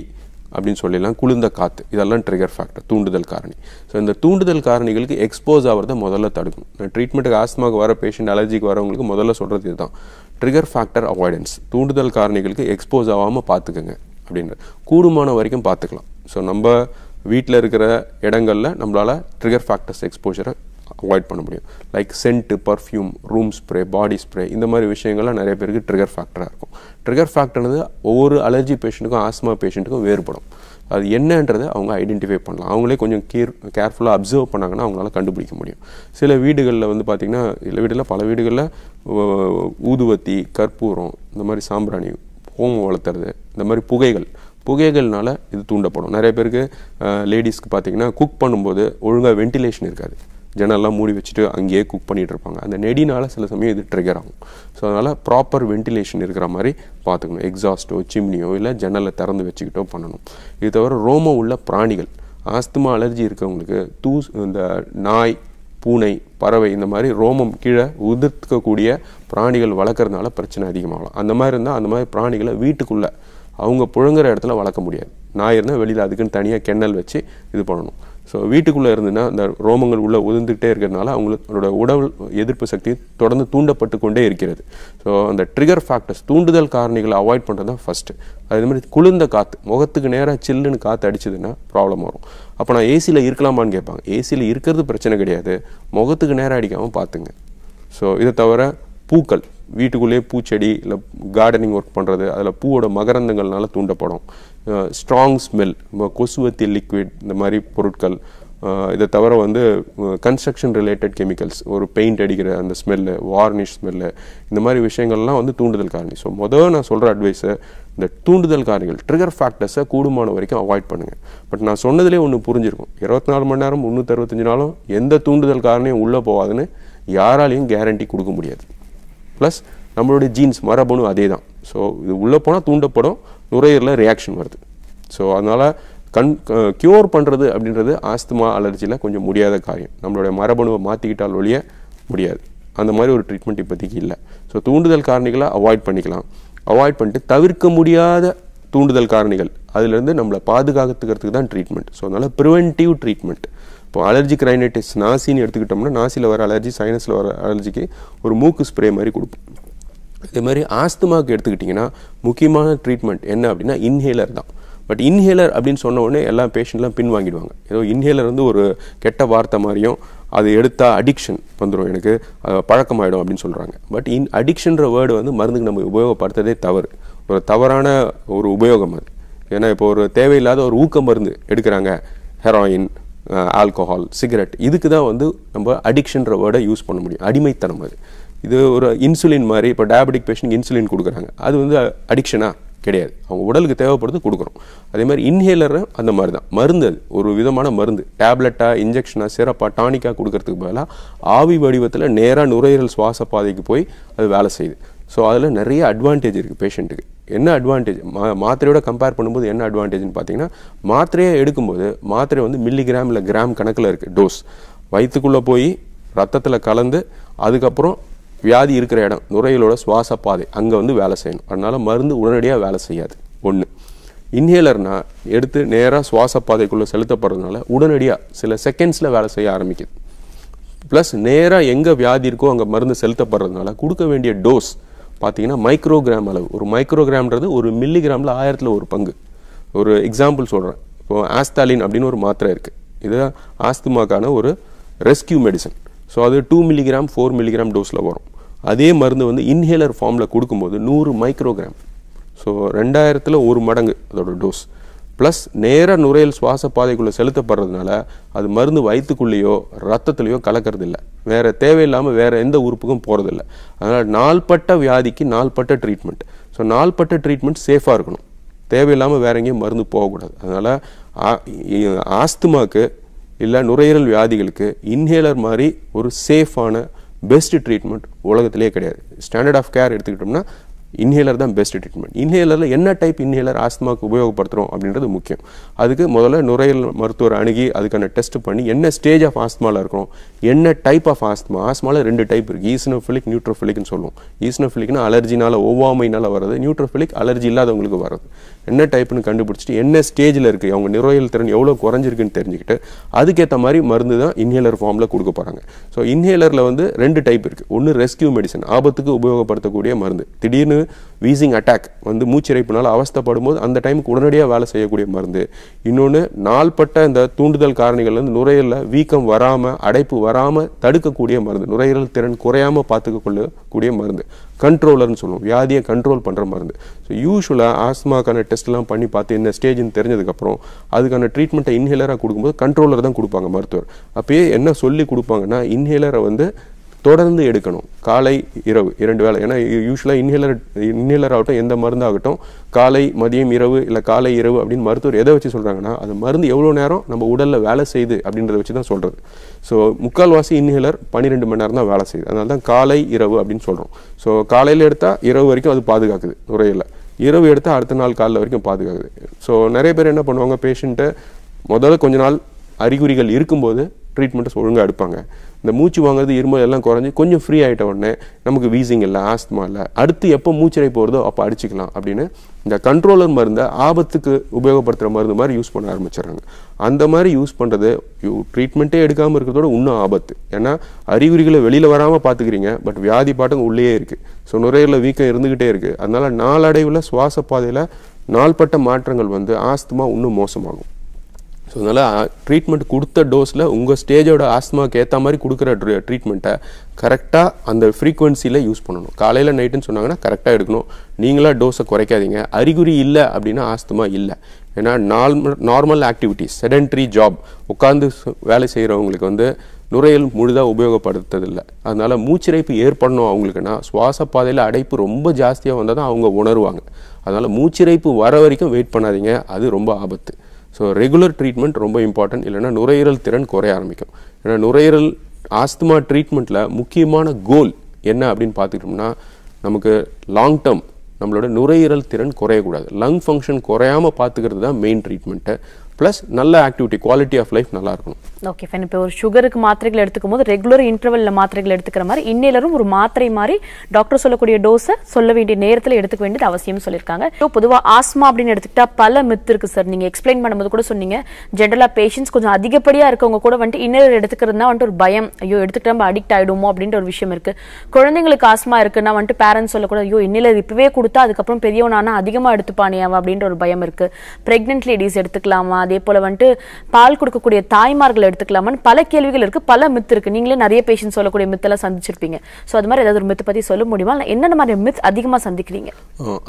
அப்படின்னு சொல்லிடலாம் குளிர்ந்த காற்று இதெல்லாம் ட்ரிகர் ஃபேக்டர் தூண்டுதல் காரணி ஸோ இந்த தூண்டுதல் காரணிகளுக்கு எக்ஸ்போஸ் ஆகிறத முதல்ல தடுக்கும் ட்ரீட்மெண்ட்டுக்கு ஆஸ்மாக்கு வர பேஷண்ட் அலர்ஜிக்கு வரவங்களுக்கு முதல்ல சொல்கிறது இதுதான் ட்ரிகர் ஃபேக்டர் அவாய்டன்ஸ் தூண்டுதல் காரணிகளுக்கு எக்ஸ்போஸ் ஆகாமல் பார்த்துக்கோங்க அப்படின்ற கூடுமான வரைக்கும் பார்த்துக்கலாம் ஸோ நம்ம வீட்டில் இருக்கிற இடங்களில் நம்மளால் ட்ரிகர் ஃபேக்டர்ஸ் எக்ஸ்போஷரை அவாய்ட் பண்ண முடியும் like scent perfume room spray body spray இந்த மாதிரி விஷயங்கள்லாம் நிறைய பேருக்கு ட்ரிகர் ஃபேக்டராக இருக்கும் ட்ரிகர் ஃபேக்டர்னது ஒவ்வொரு அலர்ஜி பேஷண்ட்டுக்கும் ஆஸ்மா பேஷண்ட்டுக்கும் வேறுபடும் அது என்னன்றதை அவங்க ஐடென்டிஃபை பண்ணலாம் அவங்களே கொஞ்சம் கேர் கேர்ஃபுல்லாக அப்சர்வ் பண்ணாங்கன்னா அவங்களால கண்டுபிடிக்க முடியும் சில வீடுகளில் வந்து பார்த்திங்கன்னா இல்லை வீடுகளில் பல வீடுகளில் ஊதுவத்தி கற்பூரம் இந்த மாதிரி சாம்பிராணி ஹோம் வளர்த்துறது இந்த மாதிரி புகைகள் புகைகள்னால இது தூண்டப்படும் நிறைய பேருக்கு லேடிஸ்க்கு பார்த்திங்கன்னா குக் பண்ணும்போது ஒழுங்காக வென்டிலேஷன் இருக்காது ஜன்னல்லாம் மூடி வச்சுட்டு அங்கேயே குக் பண்ணிகிட்டு இருப்பாங்க அந்த நெடினால் சில சமயம் இது ட்ரிகர் ஆகும் ஸோ அதனால் ப்ராப்பர் வென்டிலேஷன் இருக்கிற மாதிரி பார்த்துக்கணும் எக்ஸாஸ்ட்டோ சிம்னியோ இல்லை ஜன்னலை திறந்து வச்சுக்கிட்டோ பண்ணணும் இது தவிர ரோமம் உள்ள பிராணிகள் ஆஸ்துமா அலர்ஜி இருக்கிறவங்களுக்கு தூஸ் இந்த நாய் பூனை பறவை இந்த மாதிரி ரோமம் கீழே உதிர்த்துக்கக்கூடிய பிராணிகள் வளர்க்குறதுனால பிரச்சனை அதிகமாகலாம் அந்த மாதிரி இருந்தால் அந்த மாதிரி பிராணிகளை வீட்டுக்குள்ளே அவங்க புழுங்குற இடத்துல வளர்க்க முடியாது நாய் இருந்தால் வெளியில் அதுக்குன்னு தனியாக கெண்ணல் வச்சு இது பண்ணணும் ஸோ வீட்டுக்குள்ளே இருந்ததுன்னா அந்த ரோமங்கள் உள்ளே உதிர்ந்துக்கிட்டே இருக்கிறதுனால அவங்களோட உடல் எதிர்ப்பு சக்தி தொடர்ந்து தூண்டப்பட்டு கொண்டே இருக்கிறது ஸோ அந்த ட்ரிகர் ஃபேக்டர்ஸ் தூண்டுதல் காரணிகளை அவாய்ட் பண்ணுறது தான் ஃபஸ்ட்டு அதே மாதிரி குளிர்ந்த காற்று முகத்துக்கு நேராக சில்லுன்னு காற்று அடிச்சதுன்னா ப்ராப்ளம் வரும் அப்போ நான் ஏசியில் இருக்கலாமான்னு கேட்பாங்க ஏசியில் இருக்கிறது பிரச்சனை கிடையாது முகத்துக்கு நேராக அடிக்காமல் பார்த்துங்க ஸோ இதை தவிர பூக்கள் வீட்டுக்குள்ளேயே பூச்செடி இல்லை கார்டனிங் ஒர்க் பண்ணுறது அதில் பூவோட மகரந்தங்கள்னால தூண்டப்படும் ஸ்ட்ராங் ஸ்மெல் கொசுவத்தி லிக்விட் இந்த மாதிரி பொருட்கள் இதை தவிர வந்து கன்ஸ்ட்ரக்ஷன் ரிலேட்டட் கெமிக்கல்ஸ் ஒரு பெயிண்ட் அடிக்கிற அந்த ஸ்மெல்லு வார்னிஷ் ஸ்மெல்லு இந்த மாதிரி விஷயங்கள்லாம் வந்து தூண்டுதல் காரணி ஸோ மொதல் நான் சொல்கிற அட்வைஸை இந்த தூண்டுதல் காரணிகள் ட்ரிகர் ஃபேக்டர்ஸை கூடுமான வரைக்கும் அவாய்ட் பண்ணுங்கள் பட் நான் சொன்னதிலே ஒன்று புரிஞ்சிருக்கும் இருபத்தி நாலு மணி நேரம் முந்நூற்றி நாளும் எந்த தூண்டுதல் காரணியும் உள்ளே போகாதுன்னு யாராலையும் கேரண்டி கொடுக்க முடியாது ப்ளஸ் நம்மளுடைய ஜீன்ஸ் மரபணு அதே தான் ஸோ இது உள்ளே போனால் தூண்டப்படும் நுரையீரலில் ரியாக்ஷன் வருது ஸோ அதனால் கண் க்யூர் பண்ணுறது அப்படின்றது ஆஸ்துமா அலர்ஜியில் கொஞ்சம் முடியாத காரியம் நம்மளுடைய மரபணுவை மாற்றிக்கிட்டால் ஒழிய முடியாது அந்த மாதிரி ஒரு ட்ரீட்மெண்ட் இப்போதைக்கு இல்லை ஸோ தூண்டுதல் காரணிகளை அவாய்ட் பண்ணிக்கலாம் அவாய்ட் பண்ணிட்டு தவிர்க்க முடியாத தூண்டுதல் காரணிகள் அதுலேருந்து நம்மளை பாதுகாத்துக்கிறதுக்கு தான் ட்ரீட்மெண்ட் ஸோ அதனால் ப்ரிவென்டிவ் ட்ரீட்மெண்ட் இப்போ அலர்ஜி கிரைனைட்டிஸ் நாசின்னு எடுத்துக்கிட்டோம்னா நாசியில் வர அலர்ஜி சைனஸில் வர அலர்ஜிக்கு ஒரு மூக்கு ஸ்ப்ரே மாதிரி கொடுப்போம் இது மாதிரி ஆஸ்துமாவுக்கு எடுத்துக்கிட்டிங்கன்னா முக்கியமான ட்ரீட்மெண்ட் என்ன அப்படின்னா இன்ஹேலர் தான் பட் இன்ஹேலர் அப்படின்னு சொன்ன உடனே எல்லா பேஷண்ட்லாம் பின்வாங்கிடுவாங்க ஏதோ இன்ஹேலர் வந்து ஒரு கெட்ட வார்த்தை மாதிரியும் அது எடுத்தால் அடிக்ஷன் வந்துடும் எனக்கு பழக்கமாயிடும் அப்படின்னு சொல்கிறாங்க பட் இன் அடிக்ஷன்ற வேர்டு வந்து மருந்துக்கு நம்ம உபயோகப்படுத்துறதே தவறு ஒரு தவறான ஒரு உபயோகம் அது ஏன்னா இப்போ ஒரு தேவையில்லாத ஒரு ஊக்க மருந்து எடுக்கிறாங்க ஹெராயின் ஆல்கோஹால் சிகரெட் இதுக்கு தான் வந்து நம்ம அடிக்ஷன்ற வேர்டை யூஸ் பண்ண முடியும் அடிமைத்தனம் அது இது ஒரு இன்சுலின் மாதிரி இப்போ டயபெட்டிக் பேஷண்ட் இன்சுலின் கொடுக்குறாங்க அது வந்து அடிக்ஷனாக கிடையாது அவங்க உடலுக்கு தேவைப்படுறது கொடுக்குறோம் அதே மாதிரி இன்ஹேலரை அந்த மாதிரி தான் மருந்து அது ஒரு விதமான மருந்து டேப்லெட்டாக இன்ஜெக்ஷனாக சிறப்பாக டானிக்காக கொடுக்கறதுக்கு பதிலாக ஆவி வடிவத்தில் நேராக நுரையீரல் சுவாச பாதைக்கு போய் அது வேலை செய்யுது ஸோ அதில் நிறைய அட்வான்டேஜ் இருக்குது பேஷண்ட்டுக்கு என்ன அட்வான்டேஜ் மா மாத்திரையோட கம்பேர் பண்ணும்போது என்ன அட்வான்டேஜ்னு பார்த்தீங்கன்னா மாத்திரையை எடுக்கும்போது மாத்திரை வந்து மில்லிகிராம் இல்லை கிராம் கணக்கில் இருக்குது டோஸ் வயிற்றுக்குள்ளே போய் ரத்தத்தில் கலந்து அதுக்கப்புறம் வியாதி இருக்கிற இடம் நுரையீரலோட சுவாச பாதை அங்கே வந்து வேலை செய்யணும் அதனால் மருந்து உடனடியாக வேலை செய்யாது ஒன்று இன்ஹேலர்னால் எடுத்து நேராக சுவாச பாதைக்குள்ளே செலுத்தப்படுறதுனால உடனடியாக சில செகண்ட்ஸில் வேலை செய்ய ஆரம்பிக்குது ப்ளஸ் நேராக எங்கே வியாதி இருக்கோ அங்கே மருந்து செலுத்தப்படுறதுனால கொடுக்க வேண்டிய டோஸ் பார்த்தீங்கன்னா மைக்ரோகிராம் அளவு ஒரு மைக்ரோகிராம்ன்றது ஒரு மில்லிகிராமில் ஆயிரத்தில் ஒரு பங்கு ஒரு எக்ஸாம்பிள் சொல்கிறேன் இப்போது ஆஸ்தாலின் அப்படின்னு ஒரு மாத்திரை இருக்குது இது ஆஸ்துமாக்கான ஒரு ரெஸ்கியூ மெடிசன் ஸோ அது டூ மில்லிகிராம் ஃபோர் மில்லிகிராம் டோஸில் வரும் அதே மருந்து வந்து இன்ஹேலர் ஃபார்மில் கொடுக்கும்போது நூறு மைக்ரோகிராம் ஸோ ரெண்டாயிரத்தில் ஒரு மடங்கு அதோட டோஸ் ப்ளஸ் நேராக நுரையல் சுவாச பாதைக்குள்ளே செலுத்தப்படுறதுனால அது மருந்து வயிற்றுக்குள்ளேயோ ரத்தத்துலேயோ கலக்கறதில்லை வேறு தேவையில்லாமல் வேறு எந்த உறுப்புக்கும் போகிறதில்ல அதனால் நாள்பட்ட வியாதிக்கு நாள்பட்ட ட்ரீட்மெண்ட் ஸோ நாள்பட்ட ட்ரீட்மெண்ட் சேஃபாக இருக்கணும் தேவையில்லாமல் வேற எங்கேயும் மருந்து போகக்கூடாது அதனால் ஆஸ்துமாக்கு இல்லை நுரையீரல் வியாதிகளுக்கு இன்ஹேலர் மாதிரி ஒரு சேஃபான பெஸ்ட் ட்ரீட்மெண்ட் உலகத்திலே கிடையாது ஸ்டாண்டர்ட் ஆஃப் கேர் எடுத்துக்கிட்டோம்னா இன்ஹேலர் தான் பெஸ்ட் ட்ரீட்மெண்ட் இன்ஹேலரில் என்ன டைப் இன்ஹேலர் ஆஸ்துமாக்கு உபயோகப்படுத்துகிறோம் அப்படின்றது முக்கியம் அதுக்கு முதல்ல நுரையீரல் மருத்துவர் அணுகி அதுக்கான டெஸ்ட் பண்ணி என்ன ஸ்டேஜ் ஆஃப் ஆஸ்துமாவில் இருக்கிறோம் என்ன டைப் ஆஃப் ஆஸ்துமா ஆஸ்துமாவில் ரெண்டு டைப் இருக்குது ஈஸ்னோஃபிலிக் நியூட்ரோஃபிலிக்னு சொல்லுவோம் ஈஸ்னோஃபிலிக்னா அலர்ஜினால் ஒவ்வாமைனால வர்றது நியூட்ரோஃபிலிக் அலர்ஜி இல்லாதவங்களுக்கு வர்றது என்ன டைப்னு கண்டுபிடிச்சிட்டு என்ன ஸ்டேஜில் இருக்குது அவங்க நுரையல் திறன் எவ்வளோ குறைஞ்சிருக்குன்னு தெரிஞ்சுக்கிட்டு அதுக்கேற்ற மாதிரி மருந்து தான் இன்ஹேலர் ஃபார்மில் கொடுக்க போகிறாங்க ஸோ இன்ஹேலரில் வந்து ரெண்டு டைப் இருக்குது ஒன்று ரெஸ்கியூ மெடிசன் ஆபத்துக்கு உபயோகப்படுத்தக்கூடிய மருந்து திடீர்னு வீசிங் அட்டாக் வந்து மூச்சிறைப்புனால் அவஸ்தப்படும் போது அந்த டைமுக்கு உடனடியாக வேலை செய்யக்கூடிய மருந்து இன்னொன்று நாள்பட்ட இந்த தூண்டுதல் காரணிகள் வந்து நுரையீரலில் வீக்கம் வராமல் அடைப்பு வராமல் தடுக்கக்கூடிய மருந்து நுரையீரல் திறன் குறையாமல் கொள்ளக்கூடிய மருந்து கண்ட்ரோலர்னு சொல்லுவோம் வியாதியை கண்ட்ரோல் பண்ணுற மருந்து ஸோ யூஸ்வலாக ஆஸ்மாக்கான டெஸ்ட்லாம் பண்ணி பார்த்து என்ன ஸ்டேஜ்னு தெரிஞ்சதுக்கப்புறம் அதுக்கான ட்ரீட்மெண்ட்டை இன்ஹேலராக கொடுக்கும்போது கண்ட்ரோலர் தான் கொடுப்பாங்க மருத்துவர் அப்போயே என்ன சொல்லி கொடுப்பாங்கன்னா இன்ஹேலரை வந்து தொடர்ந்து எடுக்கணும் காலை இரவு இரண்டு வேலை ஏன்னா யூஸ்வலாக இன்ஹேலர் இன்ஹேலர் ஆகட்டும் எந்த மருந்தாகட்டும் காலை மதியம் இரவு இல்லை காலை இரவு அப்படின்னு மருத்துவர் எதை வச்சு சொல்கிறாங்கன்னா அது மருந்து எவ்வளோ நேரம் நம்ம உடலில் வேலை செய்யுது அப்படின்றத வச்சு தான் சொல்கிறது ஸோ முக்கால்வாசி இன்ஹேலர் பன்னிரெண்டு மணி நேரம் தான் வேலை செய்யுது அதனால தான் காலை இரவு அப்படின்னு சொல்கிறோம் ஸோ காலையில் எடுத்தால் இரவு வரைக்கும் அது பாதுகாக்குது நுரையில் இரவு எடுத்தால் அடுத்த நாள் காலைல வரைக்கும் பாதுகாக்குது ஸோ நிறைய பேர் என்ன பண்ணுவாங்க பேஷண்ட்டை முதல்ல கொஞ்ச நாள் அறிகுறிகள் இருக்கும்போது ட்ரீட்மெண்ட்டை ஒழுங்காக எடுப்பாங்க இந்த மூச்சு வாங்குறது இருமல் எல்லாம் குறைஞ்சி கொஞ்சம் ஃப்ரீ ஆகிட்ட உடனே நமக்கு வீசிங் இல்லை ஆஸ்துமா இல்லை அடுத்து எப்போ மூச்சிறை போகிறதோ அப்போ அடிச்சிக்கலாம் அப்படின்னு இந்த கண்ட்ரோலர் மருந்தை ஆபத்துக்கு உபயோகப்படுத்துகிற மருந்து மாதிரி யூஸ் பண்ண ஆரம்பிச்சிடுறாங்க அந்த மாதிரி யூஸ் பண்ணுறது ட்ரீட்மெண்ட்டே எடுக்காமல் இருக்கிறதோட இன்னும் ஆபத்து ஏன்னா அறிகுறிகளை வெளியில் வராமல் பார்த்துக்கிறீங்க பட் வியாதி பாட்டுங்க உள்ளே இருக்குது ஸோ நுரையீரலில் வீக்கம் இருந்துக்கிட்டே இருக்குது அதனால் நாளடைவில் சுவாச பாதையில் நாள்பட்ட மாற்றங்கள் வந்து ஆஸ்துமா இன்னும் மோசமாகும் ஸோ அதனால் ட்ரீட்மெண்ட் கொடுத்த டோஸில் உங்கள் ஸ்டேஜோட ஆஸ்மாவுக்கு ஏற்ற மாதிரி கொடுக்குற ட்ரீட்மெண்ட்டை கரெக்டாக அந்த ஃப்ரீக்வன்சியில் யூஸ் பண்ணணும் காலையில் நைட்டுன்னு சொன்னாங்கன்னா கரெக்டாக எடுக்கணும் நீங்களாக டோஸை குறைக்காதீங்க அறிகுறி இல்லை அப்படின்னா ஆஸ்துமா இல்லை ஏன்னா normal normal activities sedentary job உட்காந்து வேலை செய்கிறவங்களுக்கு வந்து நுரையல் முழுதாக உபயோகப்படுத்துறதில்லை அதனால் மூச்சிறைப்பு ஏற்படணும் அவங்களுக்குன்னா சுவாச பாதையில் அடைப்பு ரொம்ப ஜாஸ்தியாக வந்தால் தான் அவங்க உணருவாங்க அதனால் மூச்சிறைப்பு வர வரைக்கும் வெயிட் பண்ணாதீங்க அது ரொம்ப ஆபத்து ஸோ ரெகுலர் ட்ரீட்மெண்ட் ரொம்ப இம்பார்ட்டன்ட் இல்லைனா நுரையீரல் திறன் குறைய ஆரம்பிக்கும் ஏன்னா நுரையீரல் ஆஸ்துமா ட்ரீட்மெண்ட்டில் முக்கியமான கோல் என்ன அப்படின்னு பார்த்துக்கிட்டோம்னா நமக்கு லாங் டேர்ம் நம்மளோட நுரையீரல் திறன் குறையக்கூடாது லங் ஃபங்க்ஷன் குறையாமல் பார்த்துக்கிறது தான் மெயின் ட்ரீட்மெண்ட்டு ப்ளஸ் நல்ல ஆக்டிவிட்டி குவாலிட்டி ஆஃப் லைஃப் நல்லா இருக்கணும் ஓகே ஃபைன் இப்போ ஒரு சுகருக்கு மாத்திரைகள் எடுத்துக்கும் போது ரெகுலர் இன்டர்வல்ல மாத்திரைகள் எடுத்துக்கிற மாதிரி இன்னிலரும் ஒரு மாத்திரை மாதிரி டாக்டர் சொல்லக்கூடிய டோஸை சொல்ல வேண்டிய நேரத்தில் எடுத்துக்க வேண்டியது அவசியம் சொல்லியிருக்காங்க ஸோ பொதுவாக ஆஸ்மா அப்படின்னு எடுத்துக்கிட்டா பல மித்து இருக்குது சார் நீங்கள் எக்ஸ்பிளைன் பண்ணும்போது கூட சொன்னீங்க ஜென்ரலாக பேஷண்ட்ஸ் கொஞ்சம் அதிகப்படியாக இருக்கவங்க கூட வந்துட்டு இன்னிலர் எடுத்துக்கிறதுனா வந்துட்டு ஒரு பயம் ஐயோ எடுத்துக்கிட்ட நம்ம அடிக்ட் ஆகிடுமோ அப்படின்ற ஒரு விஷயம் இருக்குது குழந்தைங்களுக்கு ஆஸ்மா இருக்குன்னா வந்துட்டு பேரண்ட்ஸ் சொல்லக்கூடாது ஐயோ இன்னிலர் இப்பவே கொடுத்தா அதுக்கப்புறம் பெரியவனானா அதிகமாக எடுத்துப்பானியாவா அப்படின்ற ஒரு பயம் இருக்குது ப்ரெக்னென்ட் லேடிஸ் எடுத்துக்கலாமா அதே போல் வந்துட்டு பால் கொடுக்கக்கூடிய தாய்மார்கள் எடுத்துக்கலாமான்னு பல கேள்விகள் இருக்குது பல மித்து இருக்குது நீங்களே நிறைய பேஷன் சொல்லக்கூடிய மித்தெல்லாம் சந்திச்சிருப்பீங்க ஸோ அது மாதிரி ஏதாவது ஒரு மித்து பற்றி சொல்ல முடியுமா என்னென்ன மாதிரி மித் அதிகமாக சந்திக்கிறீங்க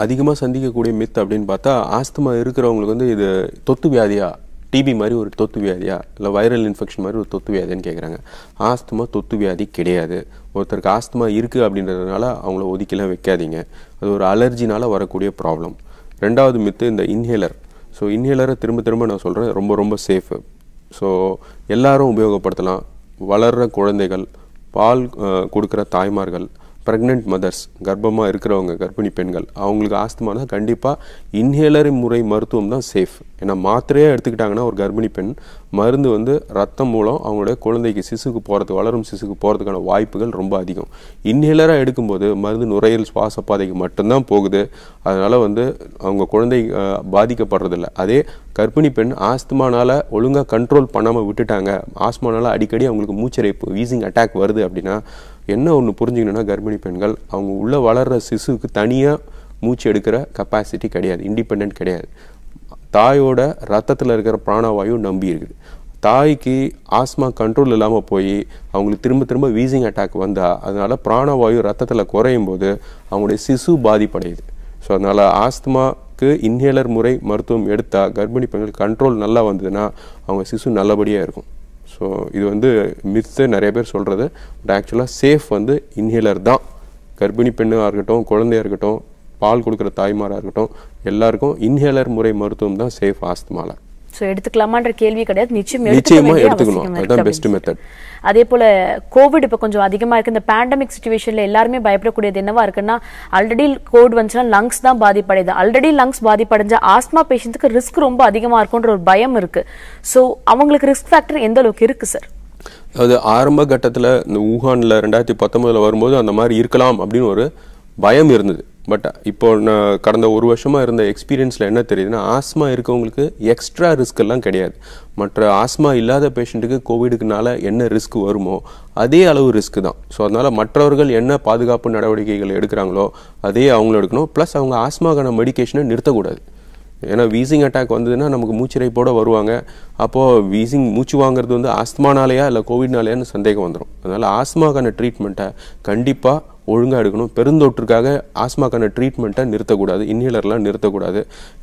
அதிகமாக சந்திக்கக்கூடிய மித் அப்படின்னு பார்த்தா ஆஸ்துமா இருக்கிறவங்களுக்கு வந்து இது தொத்து வியாதியா டிபி மாதிரி ஒரு தொத்து வியாதியா இல்லை வைரல் இன்ஃபெக்ஷன் மாதிரி ஒரு தொத்து வியாதின்னு கேட்குறாங்க ஆஸ்துமா தொத்து வியாதி கிடையாது ஒருத்தருக்கு ஆஸ்துமா இருக்குது அப்படின்றதுனால அவங்கள ஒதுக்கிலாம் வைக்காதீங்க அது ஒரு அலர்ஜினால் வரக்கூடிய ப்ராப்ளம் ரெண்டாவது மித்து இந்த இன்ஹேலர் ஸோ இன்ஹேலரை திரும்ப திரும்ப நான் சொல்கிறேன் ரொம்ப ரொம்ப சேஃபு ஸோ எல்லாரும் உபயோகப்படுத்தலாம் வளர்கிற குழந்தைகள் பால் கொடுக்குற தாய்மார்கள் ப்ரெக்னென்ட் மதர்ஸ் கர்ப்பமாக இருக்கிறவங்க கர்ப்பிணி பெண்கள் அவங்களுக்கு ஆஸ்துமானால் கண்டிப்பாக இன்ஹேலர் முறை மருத்துவம் தான் சேஃப் ஏன்னா மாத்திரையாக எடுத்துக்கிட்டாங்கன்னா ஒரு கர்ப்பிணி பெண் மருந்து வந்து ரத்தம் மூலம் அவங்களுடைய குழந்தைக்கு சிசுக்கு போகிறது வளரும் சிசுக்கு போகிறதுக்கான வாய்ப்புகள் ரொம்ப அதிகம் இன்ஹேலராக எடுக்கும்போது மருந்து நுரையல் சுவாச பாதைக்கு மட்டும்தான் போகுது அதனால் வந்து அவங்க குழந்தை பாதிக்கப்படுறதில்ல அதே கர்ப்பிணி பெண் ஆஸ்துமானால் ஒழுங்காக கண்ட்ரோல் பண்ணாமல் விட்டுட்டாங்க ஆஸ்துமானால் அடிக்கடி அவங்களுக்கு மூச்சரைப்பு வீசிங் அட்டாக் வருது அப்படின்னா என்ன ஒன்று புரிஞ்சுக்கணுன்னா கர்ப்பிணி பெண்கள் அவங்க உள்ளே வளர்கிற சிசுவுக்கு தனியாக மூச்சு எடுக்கிற கெப்பாசிட்டி கிடையாது இண்டிபெண்ட் கிடையாது தாயோட ரத்தத்தில் இருக்கிற பிராணவாயு நம்பி இருக்குது தாய்க்கு ஆஸ்மா கண்ட்ரோல் இல்லாமல் போய் அவங்களுக்கு திரும்ப திரும்ப வீசிங் அட்டாக் வந்தால் அதனால் பிராணவாயு ரத்தத்தில் குறையும் போது அவங்களுடைய சிசு பாதிப்படையுது ஸோ அதனால் ஆஸ்துமாக்கு இன்ஹேலர் முறை மருத்துவம் எடுத்தால் கர்ப்பிணி பெண்கள் கண்ட்ரோல் நல்லா வந்ததுன்னா அவங்க சிசு நல்லபடியாக இருக்கும் ஸோ இது வந்து மித்து நிறைய பேர் சொல்கிறது பட் ஆக்சுவலாக சேஃப் வந்து இன்ஹேலர் தான் கர்ப்பிணி பெண்ணாக இருக்கட்டும் குழந்தையாக இருக்கட்டும் பால் கொடுக்குற தாய்மாராக இருக்கட்டும் எல்லாருக்கும் இன்ஹேலர் முறை மருத்துவம் தான் சேஃப் ஆஸ்துமாவில் ஸோ எடுத்துக்கலாமான்ற கேள்வி கிடையாது நிச்சயம் நிச்சயமாக எடுத்துக்கணும் அதுதான் பெஸ்ட் மெத்தட் அதே போல கோவிட் இப்போ கொஞ்சம் அதிகமாக இருக்கு இந்த பேண்டமிக் சுச்சுவேஷனில் எல்லாருமே பயப்படக்கூடியது என்னவா இருக்குன்னா ஆல்ரெடி கோவிட் வந்துச்சுன்னா லங்ஸ் தான் பாதிப்படையுது ஆல்ரெடி லங்ஸ் பாதிப்படைஞ்ச ஆஸ்மா பேஷண்ட்டுக்கு ரிஸ்க் ரொம்ப அதிகமாக இருக்குன்ற ஒரு பயம் இருக்கு ஸோ அவங்களுக்கு ரிஸ்க் ஃபேக்டர் எந்த அளவுக்கு இருக்கு சார் அதாவது ஆரம்ப கட்டத்தில் இந்த ஊகானில் ரெண்டாயிரத்தி பத்தொம்போதில் வரும்போது அந்த மாதிரி இருக்கலாம் அப்படின்னு ஒரு பயம் இருந்தது பட் uh, இப்போ நான் கடந்த ஒரு வருஷமாக இருந்த எக்ஸ்பீரியன்ஸில் என்ன தெரியுதுன்னா ஆஸ்மா இருக்கவங்களுக்கு எக்ஸ்ட்ரா ரிஸ்க் எல்லாம் கிடையாது மற்ற ஆஸ்மா இல்லாத பேஷண்ட்டுக்கு கோவிடுக்குனால என்ன ரிஸ்க் வருமோ அதே அளவு ரிஸ்க் தான் ஸோ அதனால் மற்றவர்கள் என்ன பாதுகாப்பு நடவடிக்கைகள் எடுக்கிறாங்களோ அதே அவங்களும் எடுக்கணும் ப்ளஸ் அவங்க ஆஸ்மாக்கான மெடிக்கேஷனை நிறுத்தக்கூடாது ஏன்னா வீசிங் அட்டாக் வந்ததுன்னா நமக்கு மூச்சிரைப்போட வருவாங்க அப்போது வீசிங் மூச்சு வாங்குறது வந்து ஆஸ்மானாலேயா இல்லை கோவிட்னாலேயான்னு சந்தேகம் வந்துடும் அதனால் ஆஸ்மாக்கான ட்ரீட்மெண்ட்டை கண்டிப்பாக ஒழுங்காக எடுக்கணும் பெருந்தொற்றுக்காக ஆஸ்மாக்கான ட்ரீட்மெண்ட்டை நிறுத்தக்கூடாது இன்ஹேலர்லாம் நிறுத்தக்கூடாது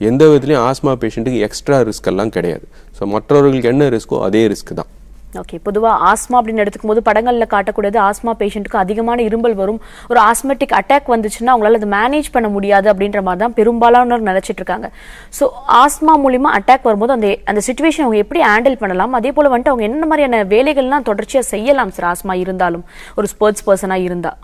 எந்த விதத்துலையும் ஆஸ்மா பேஷண்ட்டுக்கு எக்ஸ்ட்ரா ரிஸ்க் எல்லாம் கிடையாது ஸோ மற்றவர்களுக்கு என்ன ரிஸ்க்கோ அதே ரிஸ்க் தான் ஓகே பொதுவாக ஆஸ்மா அப்படின்னு எடுத்துக்கும் போது படங்களில் காட்டக்கூடியது ஆஸ்மா பேஷண்ட்டுக்கு அதிகமான இரும்பல் வரும் ஒரு ஆஸ்மெட்டிக் அட்டாக் வந்துச்சுன்னா அவங்களால அது மேனேஜ் பண்ண முடியாது அப்படின்ற மாதிரி தான் பெரும்பாலான நினைச்சிட்டு இருக்காங்க ஸோ ஆஸ்மா மூலிமா அட்டாக் வரும்போது அந்த அந்த சுச்சுவேஷன் அவங்க எப்படி ஹேண்டில் பண்ணலாம் அதே போல் வந்துட்டு அவங்க என்ன மாதிரியான வேலைகள்லாம் தொடர்ச்சியாக செய்யலாம் சார் ஆஸ்மா இருந்தாலும் ஒரு ஸ்போர்ட்ஸ் பர்சனாக இருந்தால்